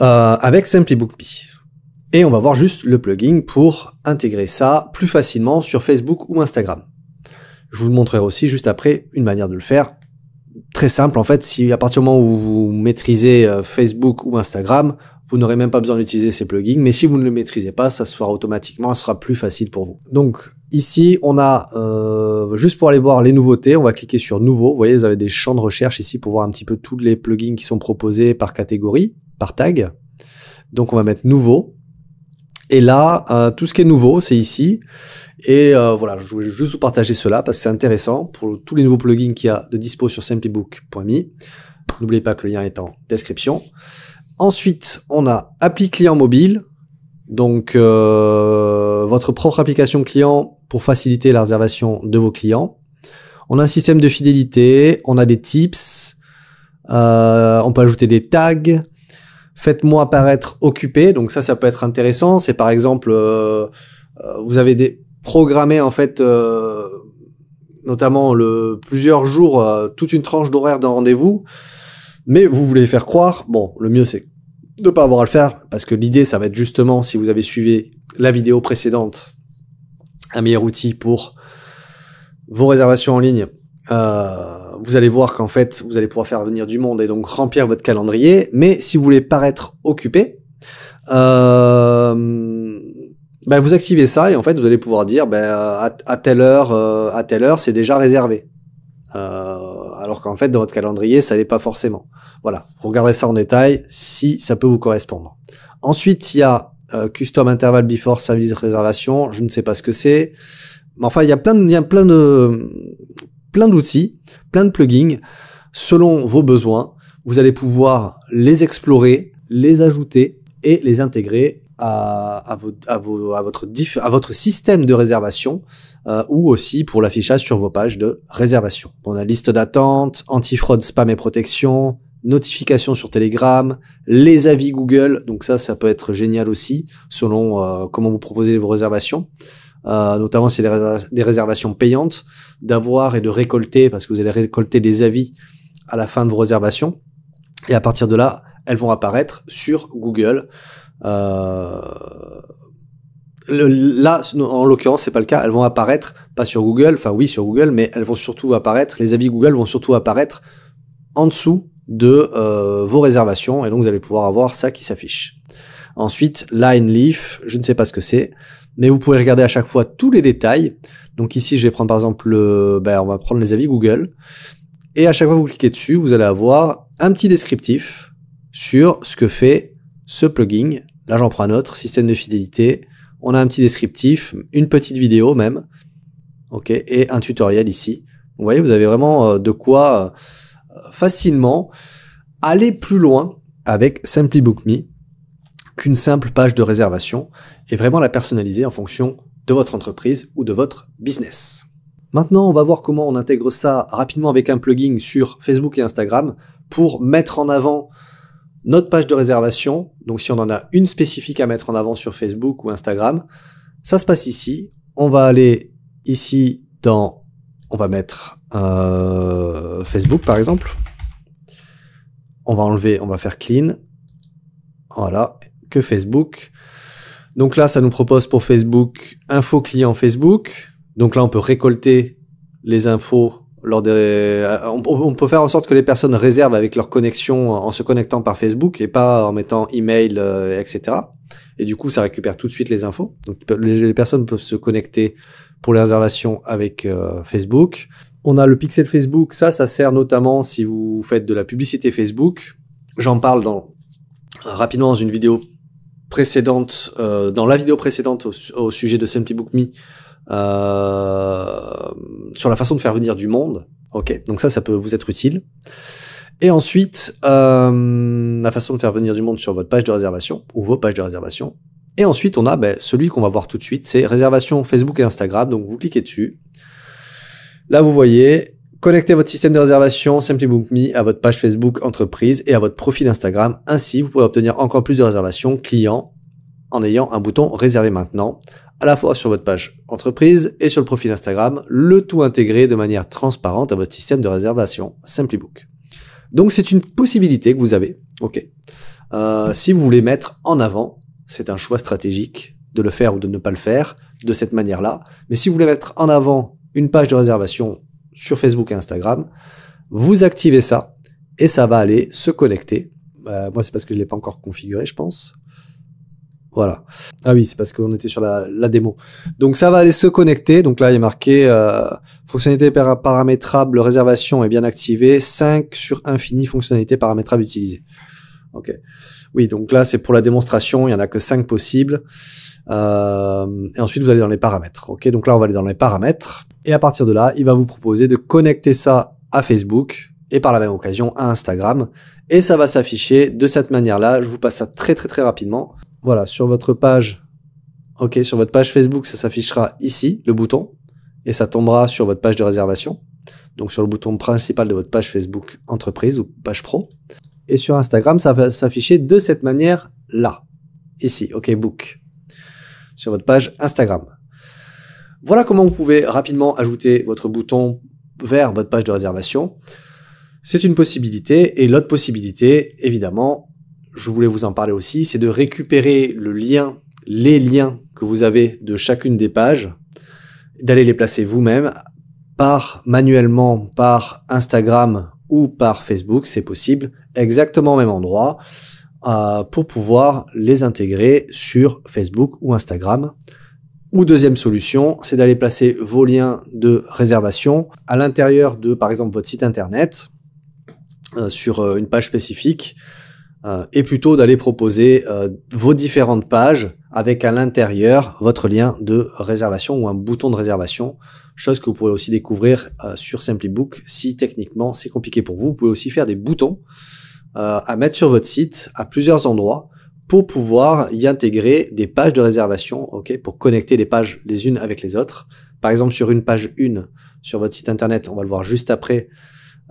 Euh, avec SimplyBookMe. Et on va voir juste le plugin pour intégrer ça plus facilement sur Facebook ou Instagram. Je vous montrerai aussi juste après une manière de le faire. Très simple en fait, si à partir du moment où vous maîtrisez euh, Facebook ou Instagram, vous n'aurez même pas besoin d'utiliser ces plugins, mais si vous ne le maîtrisez pas, ça se fera automatiquement, ça sera plus facile pour vous. Donc ici, on a, euh, juste pour aller voir les nouveautés, on va cliquer sur Nouveau. Vous voyez, vous avez des champs de recherche ici pour voir un petit peu tous les plugins qui sont proposés par catégorie par tag. Donc on va mettre nouveau. Et là, euh, tout ce qui est nouveau, c'est ici. Et euh, voilà, je voulais juste vous partager cela parce que c'est intéressant pour tous les nouveaux plugins qu'il y a de dispo sur simplybook.me. N'oubliez pas que le lien est en description. Ensuite, on a appli client mobile. Donc, euh, votre propre application client pour faciliter la réservation de vos clients. On a un système de fidélité, on a des tips, on peut ajouter des tags, faites-moi paraître occupé. Donc ça, ça peut être intéressant. C'est par exemple, euh, euh, vous avez des programmé en fait, euh, notamment le plusieurs jours, toute une tranche d'horaire d'un rendez-vous, mais vous voulez faire croire. Bon, le mieux c'est de pas avoir à le faire parce que l'idée, ça va être justement si vous avez suivi la vidéo précédente, un meilleur outil pour vos réservations en ligne. Euh, vous allez voir qu'en fait, vous allez pouvoir faire venir du monde et donc remplir votre calendrier. Mais si vous voulez paraître occupé, euh, ben vous activez ça et en fait, vous allez pouvoir dire ben, euh, à, telle heure, euh, à telle heure, c'est déjà réservé. alors qu'en fait, dans votre calendrier, ça n'est pas forcément. Voilà, regardez ça en détail si ça peut vous correspondre. Ensuite, il y a Custom Interval Before Service Réservation. Je ne sais pas ce que c'est. Mais enfin, il y a plein de, il y a plein de, plein d'outils, plein de plugins. Selon vos besoins, vous allez pouvoir les explorer, les ajouter et les intégrer à, à, à, votre, système de réservation euh, ou aussi pour l'affichage sur vos pages de réservation. On a liste d'attente, anti-fraude, spam et protection, notifications sur Telegram, les avis Google, donc ça, ça peut être génial aussi, selon euh, comment vous proposez vos réservations. Euh, notamment c'est des réservations payantes, d'avoir et de récolter, parce que vous allez récolter des avis à la fin de vos réservations. Et à partir de là, elles vont apparaître sur Google. Euh, là, en l'occurrence, c'est pas le cas. Elles vont apparaître pas sur Google, enfin oui sur Google, mais elles vont surtout apparaître. Les avis Google vont surtout apparaître en dessous de euh, vos réservations, et donc vous allez pouvoir avoir ça qui s'affiche. Ensuite, Line Leaf, je ne sais pas ce que c'est mais vous pouvez regarder à chaque fois tous les détails. Donc ici, je vais prendre par exemple, le, ben, on va prendre les avis Google. Et à chaque fois que vous cliquez dessus, vous allez avoir un petit descriptif sur ce que fait ce plugin. Là, j'en prends un autre, système de fidélité. On a un petit descriptif, une petite vidéo même. OK, et un tutoriel ici. Vous voyez, vous avez vraiment euh, de quoi euh, facilement aller plus loin avec Simply Book Me qu'une simple page de réservation et vraiment la personnaliser en fonction de votre entreprise ou de votre business. Maintenant, on va voir comment on intègre ça rapidement avec un plugin sur Facebook et Instagram pour mettre en avant notre page de réservation. Donc si on en a une spécifique à mettre en avant sur Facebook ou Instagram, ça se passe ici. On va aller ici dans, on va mettre euh, Facebook par exemple. On va enlever, on va faire clean. Voilà que Facebook. Donc là, ça nous propose pour Facebook info client Facebook. Donc là, on peut récolter les infos lors des... Euh, on, peut faire en sorte que les personnes réservent avec leur connexion en se connectant par Facebook et pas en mettant email, euh, etc. Et du coup, ça récupère tout de suite les infos. Donc les, personnes peuvent se connecter pour les réservations avec euh, Facebook. On a le pixel Facebook. Ça, ça sert notamment si vous faites de la publicité Facebook. J'en parle dans, rapidement dans une vidéo précédente, euh, dans la vidéo précédente au, sujet de Simply Book Me, euh, sur la façon de faire venir du monde. Ok, donc ça, ça peut vous être utile. Et ensuite, euh, la façon de faire venir du monde sur votre page de réservation ou vos pages de réservation. Et ensuite, on a ben, celui qu'on va voir tout de suite, c'est réservation Facebook et Instagram. Donc vous cliquez dessus. Là, vous voyez, Connectez votre système de réservation SimplyBookMe à votre page Facebook entreprise et à votre profil Instagram. Ainsi, vous pourrez obtenir encore plus de réservations clients en ayant un bouton réserver maintenant à la fois sur votre page entreprise et sur le profil Instagram, le tout intégré de manière transparente à votre système de réservation SimplyBook. Donc c'est une possibilité que vous avez, ok. Euh, si vous voulez mettre en avant, c'est un choix stratégique de le faire ou de ne pas le faire de cette manière-là. Mais si vous voulez mettre en avant une page de réservation sur Facebook et Instagram. Vous activez ça et ça va aller se connecter. Euh, moi, c'est parce que je l'ai pas encore configuré, je pense. Voilà. Ah oui, c'est parce qu'on était sur la, démo. Donc ça va aller se connecter. Donc là, il est marqué euh, fonctionnalité paramétrable, réservation est bien activée. 5 sur infini fonctionnalités paramétrables utilisées. Ok. Oui, donc là, c'est pour la démonstration. Il y en a que 5 possibles. Euh, et ensuite, vous allez dans les paramètres. Ok. Donc là, on va aller dans les paramètres. Et à partir de là, il va vous proposer de connecter ça à Facebook et par la même occasion à Instagram. Et ça va s'afficher de cette manière-là. Je vous passe ça très très très rapidement. Voilà, sur votre page, ok, sur votre page Facebook, ça s'affichera ici, le bouton, et ça tombera sur votre page de réservation. Donc sur le bouton principal de votre page Facebook entreprise ou page pro. Et sur Instagram, ça va s'afficher de cette manière-là. Ici, ok, book. Sur votre page Instagram. Voilà comment vous pouvez rapidement ajouter votre bouton vers votre page de réservation. C'est une possibilité. Et l'autre possibilité, évidemment, je voulais vous en parler aussi, c'est de récupérer le lien, les liens que vous avez de chacune des pages, d'aller les placer vous-même par manuellement, par Instagram ou par Facebook, c'est possible, exactement au même endroit, euh, pour pouvoir les intégrer sur Facebook ou Instagram. Ou deuxième solution, c'est d'aller placer vos liens de réservation à l'intérieur de, par exemple, votre site internet, euh, sur euh, une page spécifique, euh, et plutôt d'aller proposer vos différentes pages avec à l'intérieur votre lien de réservation ou un bouton de réservation, chose que vous pouvez aussi découvrir sur SimplyBook si techniquement c'est compliqué pour vous. Vous pouvez aussi faire des boutons à mettre sur votre site à plusieurs endroits pour pouvoir y intégrer des pages de réservation, ok, pour connecter les pages les unes avec les autres. Par exemple, sur une page 1 sur votre site internet, on va le voir juste après,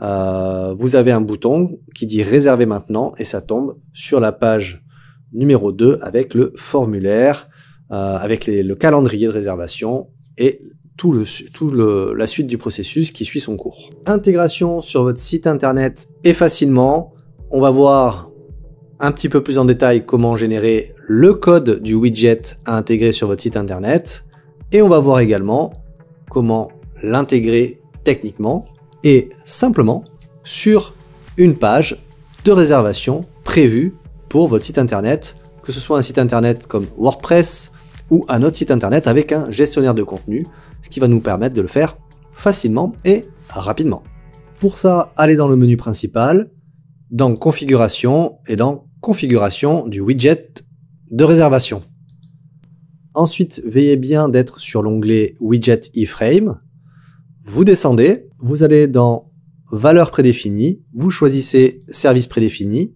euh, vous avez un bouton qui dit réserver maintenant et ça tombe sur la page numéro 2 avec le formulaire, euh, avec le calendrier de réservation et tout le, tout le, la suite du processus qui suit son cours. Intégration sur votre site internet est facilement. On va voir un petit peu plus en détail comment générer le code du widget à intégrer sur votre site internet. Et on va voir également comment l'intégrer techniquement et simplement sur une page de réservation prévue pour votre site internet, que ce soit un site internet comme WordPress ou un autre site internet avec un gestionnaire de contenu, ce qui va nous permettre de le faire facilement et rapidement. Pour ça, allez dans le menu principal, dans Configuration et dans configuration du widget de réservation. Ensuite, veillez bien d'être sur l'onglet Widget iframe. Vous descendez, vous allez dans Valeurs prédéfinies, vous choisissez Service prédéfini,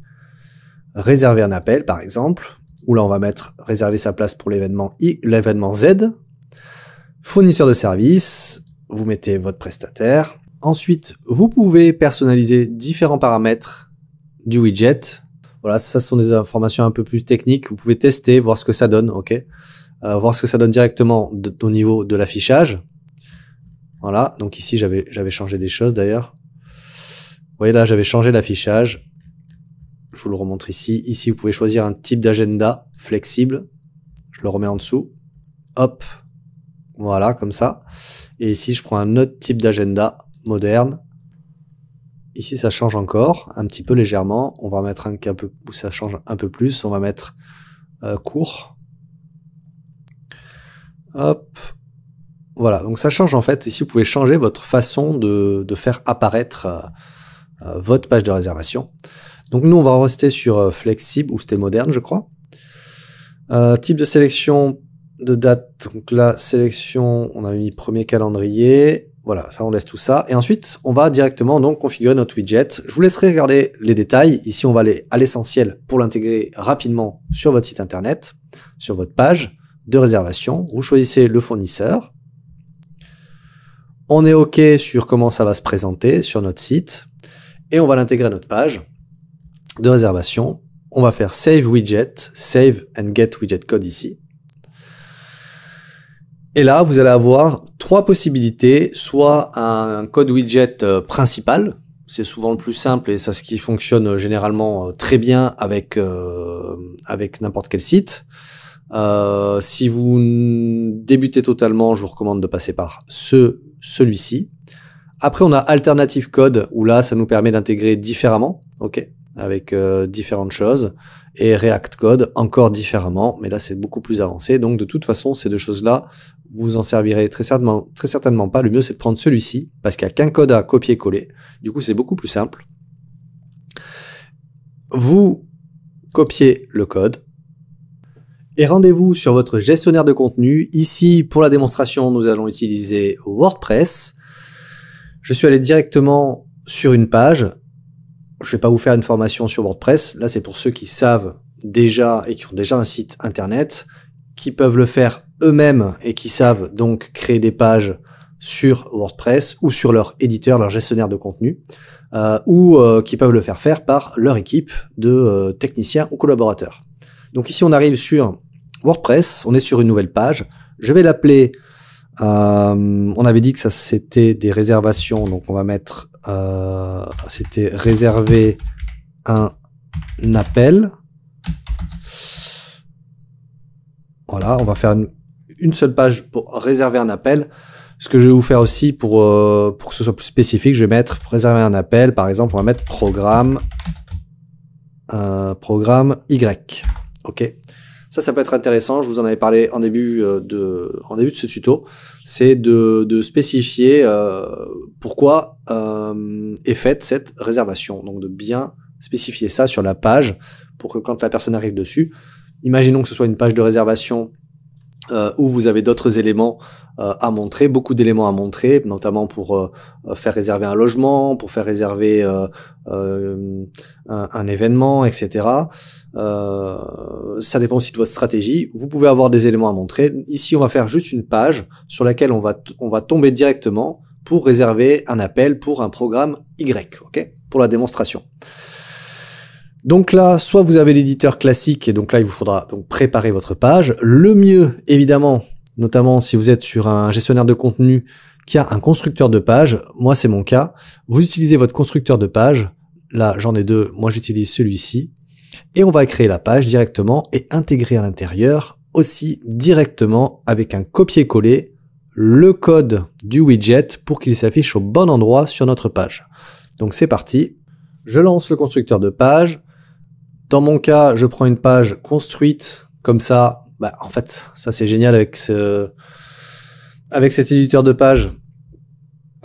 réserver un appel par exemple, où là on va mettre réserver sa place pour l'événement l'événement Z, fournisseur de service, vous mettez votre prestataire. Ensuite, vous pouvez personnaliser différents paramètres du widget voilà, ça sont des informations un peu plus techniques. Vous pouvez tester, voir ce que ça donne, ok euh, Voir ce que ça donne directement au niveau de l'affichage. Voilà, donc ici j'avais j'avais changé des choses d'ailleurs. Vous voyez là, j'avais changé l'affichage. Je vous le remontre ici. Ici, vous pouvez choisir un type d'agenda flexible. Je le remets en dessous. Hop, voilà, comme ça. Et ici, je prends un autre type d'agenda moderne. Ici, ça change encore, un petit peu légèrement. On va mettre un cas peu, où ça change un peu plus. On va mettre euh, court. Hop. Voilà, donc ça change en fait. Ici, vous pouvez changer votre façon de, faire apparaître euh, euh, votre page de réservation. Donc nous, on va rester sur euh, Flexible, ou c'était moderne, je crois. type de sélection de date. Donc là, sélection, on a mis premier calendrier. Voilà, ça on laisse tout ça. Et ensuite, on va directement donc configurer notre widget. Je vous laisserai regarder les détails. Ici, on va aller à l'essentiel pour l'intégrer rapidement sur votre site internet, sur votre page de réservation. Vous choisissez le fournisseur. On est OK sur comment ça va se présenter sur notre site. Et on va l'intégrer à notre page de réservation. On va faire Save Widget, Save and Get Widget Code ici. Et là, vous allez avoir trois possibilités, soit un code widget euh, principal, c'est souvent le plus simple et ça ce qui fonctionne euh, généralement euh, très bien avec avec n'importe quel site. si vous débutez totalement, je vous recommande de passer par ce celui-ci. Après, on a alternative code où là, ça nous permet d'intégrer différemment, ok, avec différentes choses et React code encore différemment, mais là c'est beaucoup plus avancé. Donc de toute façon, ces deux choses-là, vous en servirez très certainement, très certainement pas. Le mieux, c'est de prendre celui-ci, parce qu'il n'y a qu'un code à copier-coller. Du coup, c'est beaucoup plus simple. Vous copiez le code. Et rendez-vous sur votre gestionnaire de contenu. Ici, pour la démonstration, nous allons utiliser WordPress. Je suis allé directement sur une page. Je ne vais pas vous faire une formation sur WordPress. Là, c'est pour ceux qui savent déjà et qui ont déjà un site internet, qui peuvent le faire eux-mêmes et qui savent donc créer des pages sur WordPress ou sur leur éditeur, leur gestionnaire de contenu, euh, ou euh, qui peuvent le faire faire par leur équipe de euh, techniciens ou collaborateurs. Donc ici on arrive sur WordPress, on est sur une nouvelle page, je vais l'appeler, on avait dit que ça c'était des réservations, donc on va mettre, c'était réserver un appel. Voilà, on va faire une une seule page pour réserver un appel. Ce que je vais vous faire aussi pour, euh, pour que ce soit plus spécifique, je vais mettre réserver un appel. Par exemple, on va mettre programme, euh, programme Y. OK. Ça, ça peut être intéressant. Je vous en avais parlé en début euh, de, en début de ce tuto. C'est de, de, spécifier euh, pourquoi euh, est faite cette réservation. Donc de bien spécifier ça sur la page pour que quand la personne arrive dessus, imaginons que ce soit une page de réservation euh, où vous avez d'autres éléments euh, à montrer, beaucoup d'éléments à montrer, notamment pour euh, faire réserver un logement, pour faire réserver un, un, événement, etc. ça dépend aussi de votre stratégie. Vous pouvez avoir des éléments à montrer. Ici, on va faire juste une page sur laquelle on va on va tomber directement pour réserver un appel pour un programme Y, ok, pour la démonstration. Donc là, soit vous avez l'éditeur classique, et donc là, il vous faudra donc préparer votre page. Le mieux, évidemment, notamment si vous êtes sur un gestionnaire de contenu qui a un constructeur de page, moi c'est mon cas, vous utilisez votre constructeur de page, là j'en ai deux, moi j'utilise celui-ci, et on va créer la page directement et intégrer à l'intérieur aussi directement avec un copier-coller le code du widget pour qu'il s'affiche au bon endroit sur notre page. Donc c'est parti, je lance le constructeur de page, dans mon cas, je prends une page construite, comme ça, bah, en fait, ça c'est génial avec ce, avec cet éditeur de page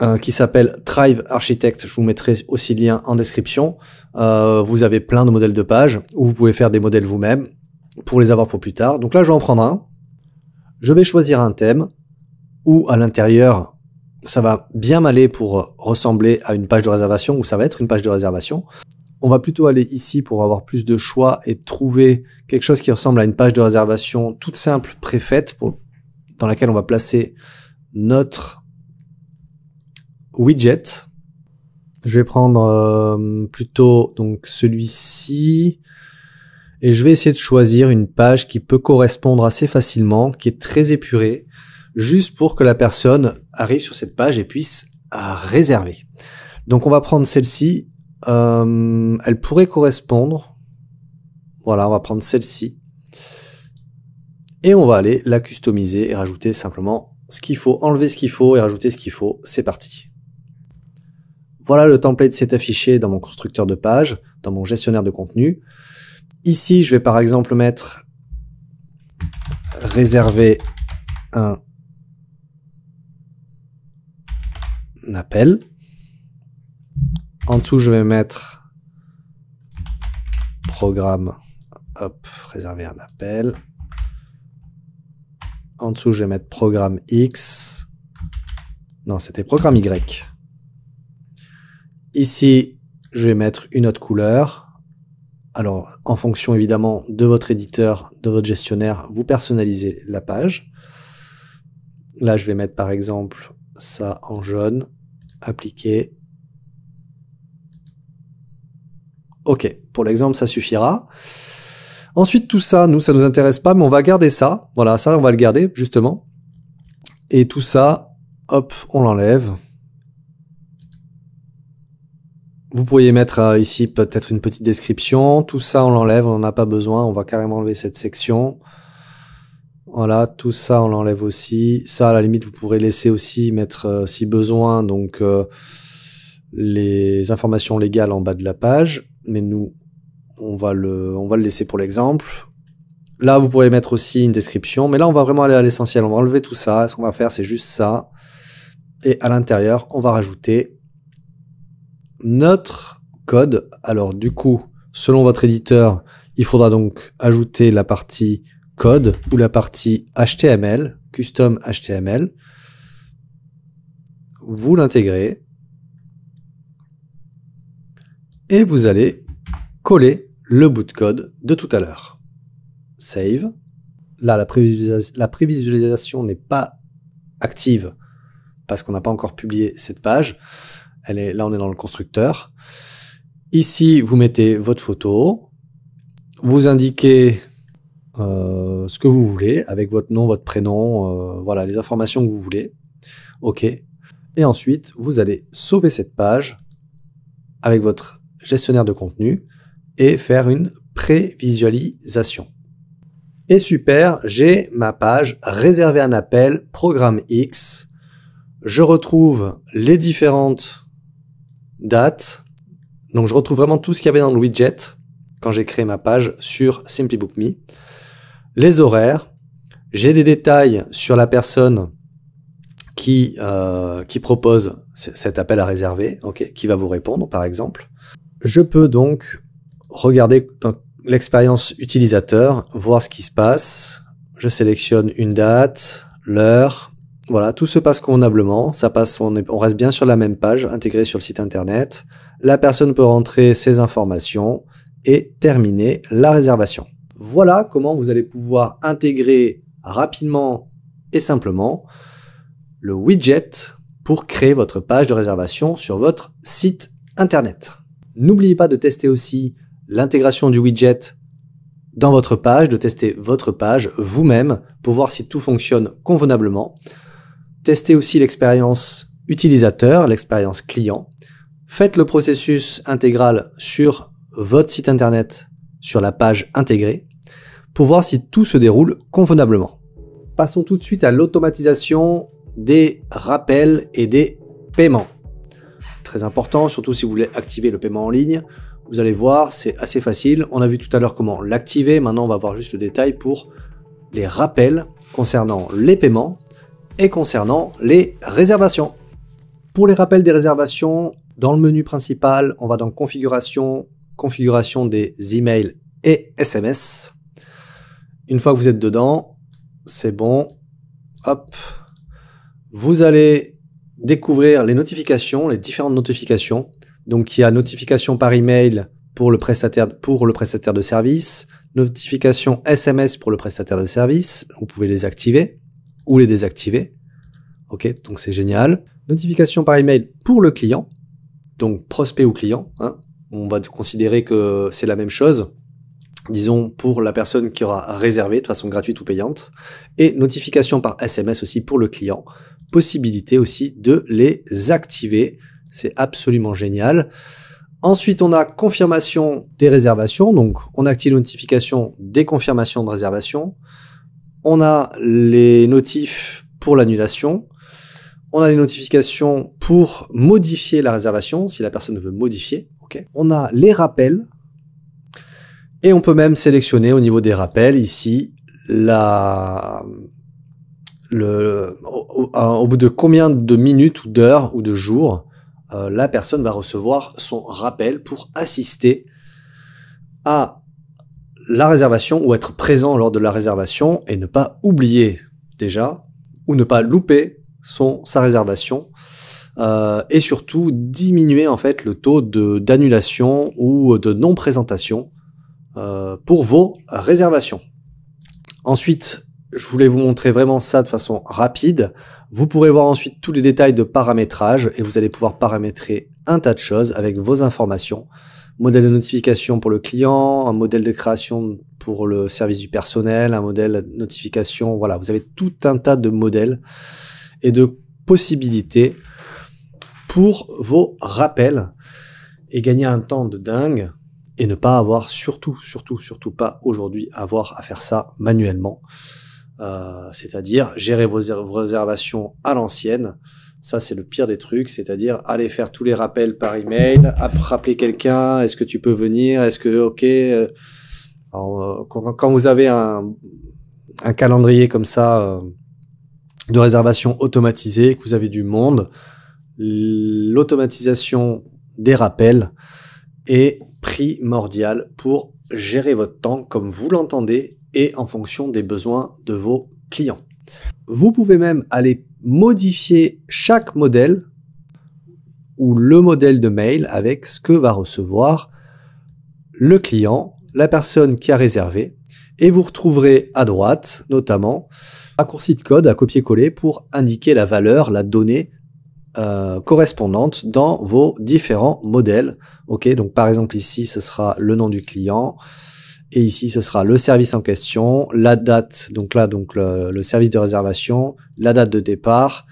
euh, qui s'appelle Thrive Architect. Je vous mettrai aussi le lien en description. Euh, vous avez plein de modèles de pages où vous pouvez faire des modèles vous-même pour les avoir pour plus tard. Donc là, je vais en prendre un. Je vais choisir un thème où à l'intérieur, ça va bien m'aller pour ressembler à une page de réservation ou ça va être une page de réservation on va plutôt aller ici pour avoir plus de choix et trouver quelque chose qui ressemble à une page de réservation toute simple préfaite pour, dans laquelle on va placer notre widget. Je vais prendre euh, plutôt donc celui-ci et je vais essayer de choisir une page qui peut correspondre assez facilement, qui est très épurée, juste pour que la personne arrive sur cette page et puisse réserver. Donc on va prendre celle-ci euh, elle pourrait correspondre. Voilà, on va prendre celle-ci. Et on va aller la customiser et rajouter simplement ce qu'il faut, enlever ce qu'il faut et rajouter ce qu'il faut. C'est parti. Voilà, le template s'est affiché dans mon constructeur de page, dans mon gestionnaire de contenu. Ici, je vais par exemple mettre réserver un appel. En dessous, je vais mettre programme. Hop, réserver un appel. En dessous, je vais mettre programme X. Non, c'était programme Y. Ici, je vais mettre une autre couleur. Alors, en fonction évidemment de votre éditeur, de votre gestionnaire, vous personnalisez la page. Là, je vais mettre par exemple ça en jaune, appliquer. Ok, pour l'exemple, ça suffira. Ensuite, tout ça, nous, ça nous intéresse pas, mais on va garder ça. Voilà, ça, on va le garder, justement. Et tout ça, hop, on l'enlève. Vous pourriez mettre euh, ici peut-être une petite description. Tout ça, on l'enlève, on n'en a pas besoin. On va carrément enlever cette section. Voilà, tout ça, on l'enlève aussi. Ça, à la limite, vous pourrez laisser aussi mettre, euh, si besoin, donc euh, les informations légales en bas de la page mais nous, on va le, on va le laisser pour l'exemple. Là, vous pourrez mettre aussi une description, mais là, on va vraiment aller à l'essentiel. On va enlever tout ça. Ce qu'on va faire, c'est juste ça. Et à l'intérieur, on va rajouter notre code. Alors, du coup, selon votre éditeur, il faudra donc ajouter la partie code ou la partie HTML, custom HTML. Vous l'intégrez et vous allez coller le bout de code de tout à l'heure. Save. Là, la, prévisualisation n'est pas active parce qu'on n'a pas encore publié cette page. Elle est, là, on est dans le constructeur. Ici, vous mettez votre photo. Vous indiquez euh, ce que vous voulez avec votre nom, votre prénom, euh, voilà, les informations que vous voulez. OK. Et ensuite, vous allez sauver cette page avec votre gestionnaire de contenu et faire une prévisualisation. Et super, j'ai ma page réserver un appel programme X. Je retrouve les différentes dates. Donc je retrouve vraiment tout ce qu'il y avait dans le widget quand j'ai créé ma page sur Me. Les horaires. J'ai des détails sur la personne qui, euh, qui propose cet appel à réserver, qui va vous répondre par exemple. Je peux donc regarder l'expérience utilisateur, voir ce qui se passe. Je sélectionne une date, l'heure. Voilà, tout se passe convenablement. Ça passe, on, on reste bien sur la même page intégrée sur le site internet. La personne peut rentrer ses informations et terminer la réservation. Voilà comment vous allez pouvoir intégrer rapidement et simplement le widget pour créer votre page de réservation sur votre site internet. N'oubliez pas de tester aussi l'intégration du widget dans votre page, de tester votre page vous-même pour voir si tout fonctionne convenablement. Testez aussi l'expérience utilisateur, l'expérience client. Faites le processus intégral sur votre site internet, sur la page intégrée, pour voir si tout se déroule convenablement. Passons tout de suite à l'automatisation des rappels et des paiements très important, surtout si vous voulez activer le paiement en ligne. Vous allez voir, c'est assez facile. On a vu tout à l'heure comment l'activer. Maintenant, on va voir juste le détail pour les rappels concernant les paiements et concernant les réservations. Pour les rappels des réservations, dans le menu principal, on va dans Configuration, Configuration des emails et SMS. Une fois que vous êtes dedans, c'est bon. Hop. Vous allez découvrir les notifications, les différentes notifications. Donc il y a notification par email pour le prestataire, pour le prestataire de service, notification SMS pour le prestataire de service, vous pouvez les activer ou les désactiver. OK, donc c'est génial. Notification par email pour le client, donc prospect ou client, hein. on va considérer que c'est la même chose disons pour la personne qui aura réservé de façon gratuite ou payante, et notification par SMS aussi pour le client, possibilité aussi de les activer. C'est absolument génial. Ensuite, on a confirmation des réservations. Donc, on active les notifications des confirmations de réservation. On a les notifs pour l'annulation. On a les notifications pour modifier la réservation si la personne veut modifier. ok On a les rappels. Et on peut même sélectionner au niveau des rappels ici la le, au, bout de combien de minutes ou d'heures ou de jours euh, la personne va recevoir son rappel pour assister à la réservation ou être présent lors de la réservation et ne pas oublier déjà ou ne pas louper son, sa réservation euh, et surtout diminuer en fait le taux d'annulation ou de non-présentation euh, pour vos réservations. Ensuite, je voulais vous montrer vraiment ça de façon rapide. Vous pourrez voir ensuite tous les détails de paramétrage et vous allez pouvoir paramétrer un tas de choses avec vos informations. Modèle de notification pour le client, un modèle de création pour le service du personnel, un modèle de notification. Voilà, vous avez tout un tas de modèles et de possibilités pour vos rappels et gagner un temps de dingue et ne pas avoir surtout, surtout, surtout pas aujourd'hui avoir à faire ça manuellement. Euh, c'est-à-dire gérer er-, vos réservations à l'ancienne. Ça, c'est le pire des trucs, c'est-à-dire aller faire tous les rappels par email, rappeler quelqu'un, est-ce que tu peux venir, est-ce que, ok, euh, euh, quand, vous avez un, un calendrier comme ça de réservation automatisée, que vous avez du monde, l'automatisation des rappels est primordiale pour gérer votre temps comme vous l'entendez et en fonction des besoins de vos clients. Vous pouvez même aller modifier chaque modèle ou le modèle de mail avec ce que va recevoir le client, la personne qui a réservé. Et vous retrouverez à droite, notamment, raccourci de code à copier-coller pour indiquer la valeur, la donnée euh, correspondante dans vos différents modèles. Ok, donc par exemple ici, ce sera le nom du client, et ici, ce sera le service en question, la date, donc là, donc le, service de réservation, la date de départ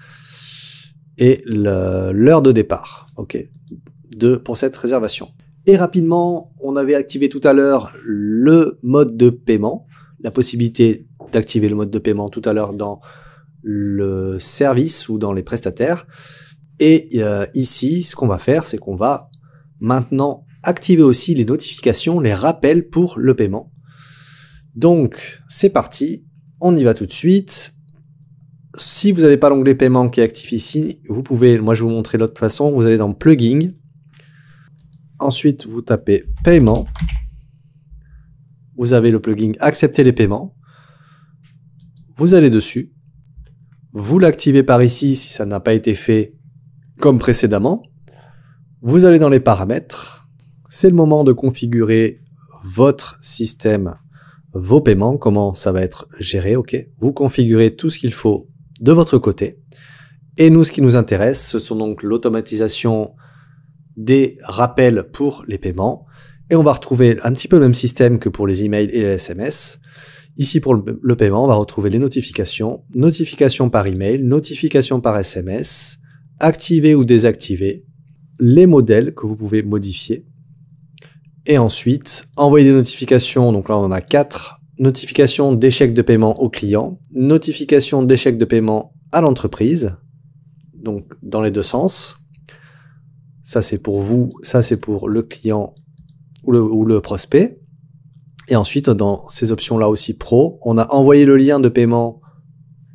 et l'heure de départ, ok, de, pour cette réservation. Et rapidement, on avait activé tout à l'heure le mode de paiement, la possibilité d'activer le mode de paiement tout à l'heure dans le service ou dans les prestataires. Et euh, ici, ce qu'on va faire, c'est qu'on va maintenant activer aussi les notifications, les rappels pour le paiement. Donc c'est parti, on y va tout de suite. Si vous n'avez pas l'onglet paiement qui est actif ici, vous pouvez, moi je vais vous montrer l'autre façon, vous allez dans Plugins. ensuite vous tapez paiement, vous avez le plugin accepter les paiements, vous allez dessus, vous l'activez par ici si ça n'a pas été fait comme précédemment, vous allez dans les paramètres, c'est le moment de configurer votre système, vos paiements, comment ça va être géré, ok Vous configurez tout ce qu'il faut de votre côté. Et nous, ce qui nous intéresse, ce sont donc l'automatisation des rappels pour les paiements. Et on va retrouver un petit peu le même système que pour les emails et les SMS. Ici, pour le paiement, on va retrouver les notifications, notifications par email, notifications par SMS, activer ou désactiver, les modèles que vous pouvez modifier, et ensuite, envoyer des notifications. Donc là, on en a quatre. Notification d'échec de paiement au client. Notification d'échec de paiement à l'entreprise. Donc dans les deux sens. Ça, c'est pour vous. Ça, c'est pour le client ou le, prospect. Et ensuite, dans ces options-là aussi pro, on a envoyé le lien de paiement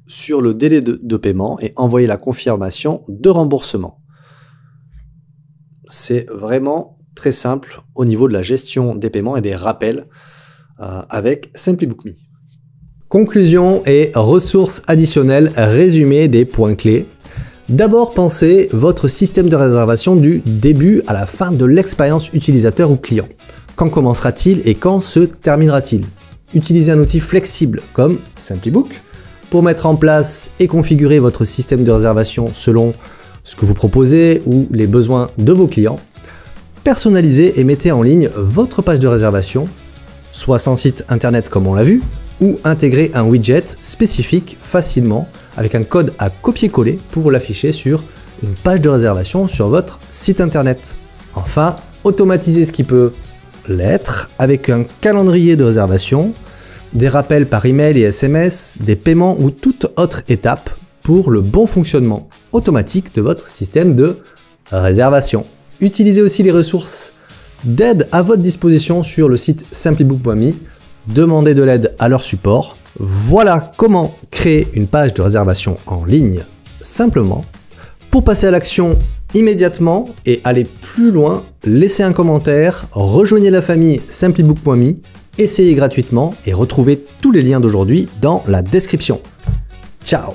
sur le délai de, de paiement et envoyé la confirmation de remboursement. C'est vraiment très simple au niveau de la gestion des paiements et des rappels euh, avec SimplyBookMe. Conclusion et ressources additionnelles résumées des points clés. D'abord, pensez votre système de réservation du début à la fin de l'expérience utilisateur ou client. Quand commencera-t-il et quand se terminera-t-il Utilisez un outil flexible comme SimplyBook pour mettre en place et configurer votre système de réservation selon ce que vous proposez ou les besoins de vos clients personnalisez et mettez en ligne votre page de réservation, soit sans site internet comme on l'a vu, ou intégrez un widget spécifique facilement avec un code à copier-coller pour l'afficher sur une page de réservation sur votre site internet. Enfin, automatisez ce qui peut l'être avec un calendrier de réservation, des rappels par email et SMS, des paiements ou toute autre étape pour le bon fonctionnement automatique de votre système de réservation. Utilisez aussi les ressources d'aide à votre disposition sur le site simplybook.me. Demandez de l'aide à leur support. Voilà comment créer une page de réservation en ligne simplement. Pour passer à l'action immédiatement et aller plus loin, laissez un commentaire, rejoignez la famille simplybook.me, essayez gratuitement et retrouvez tous les liens d'aujourd'hui dans la description. Ciao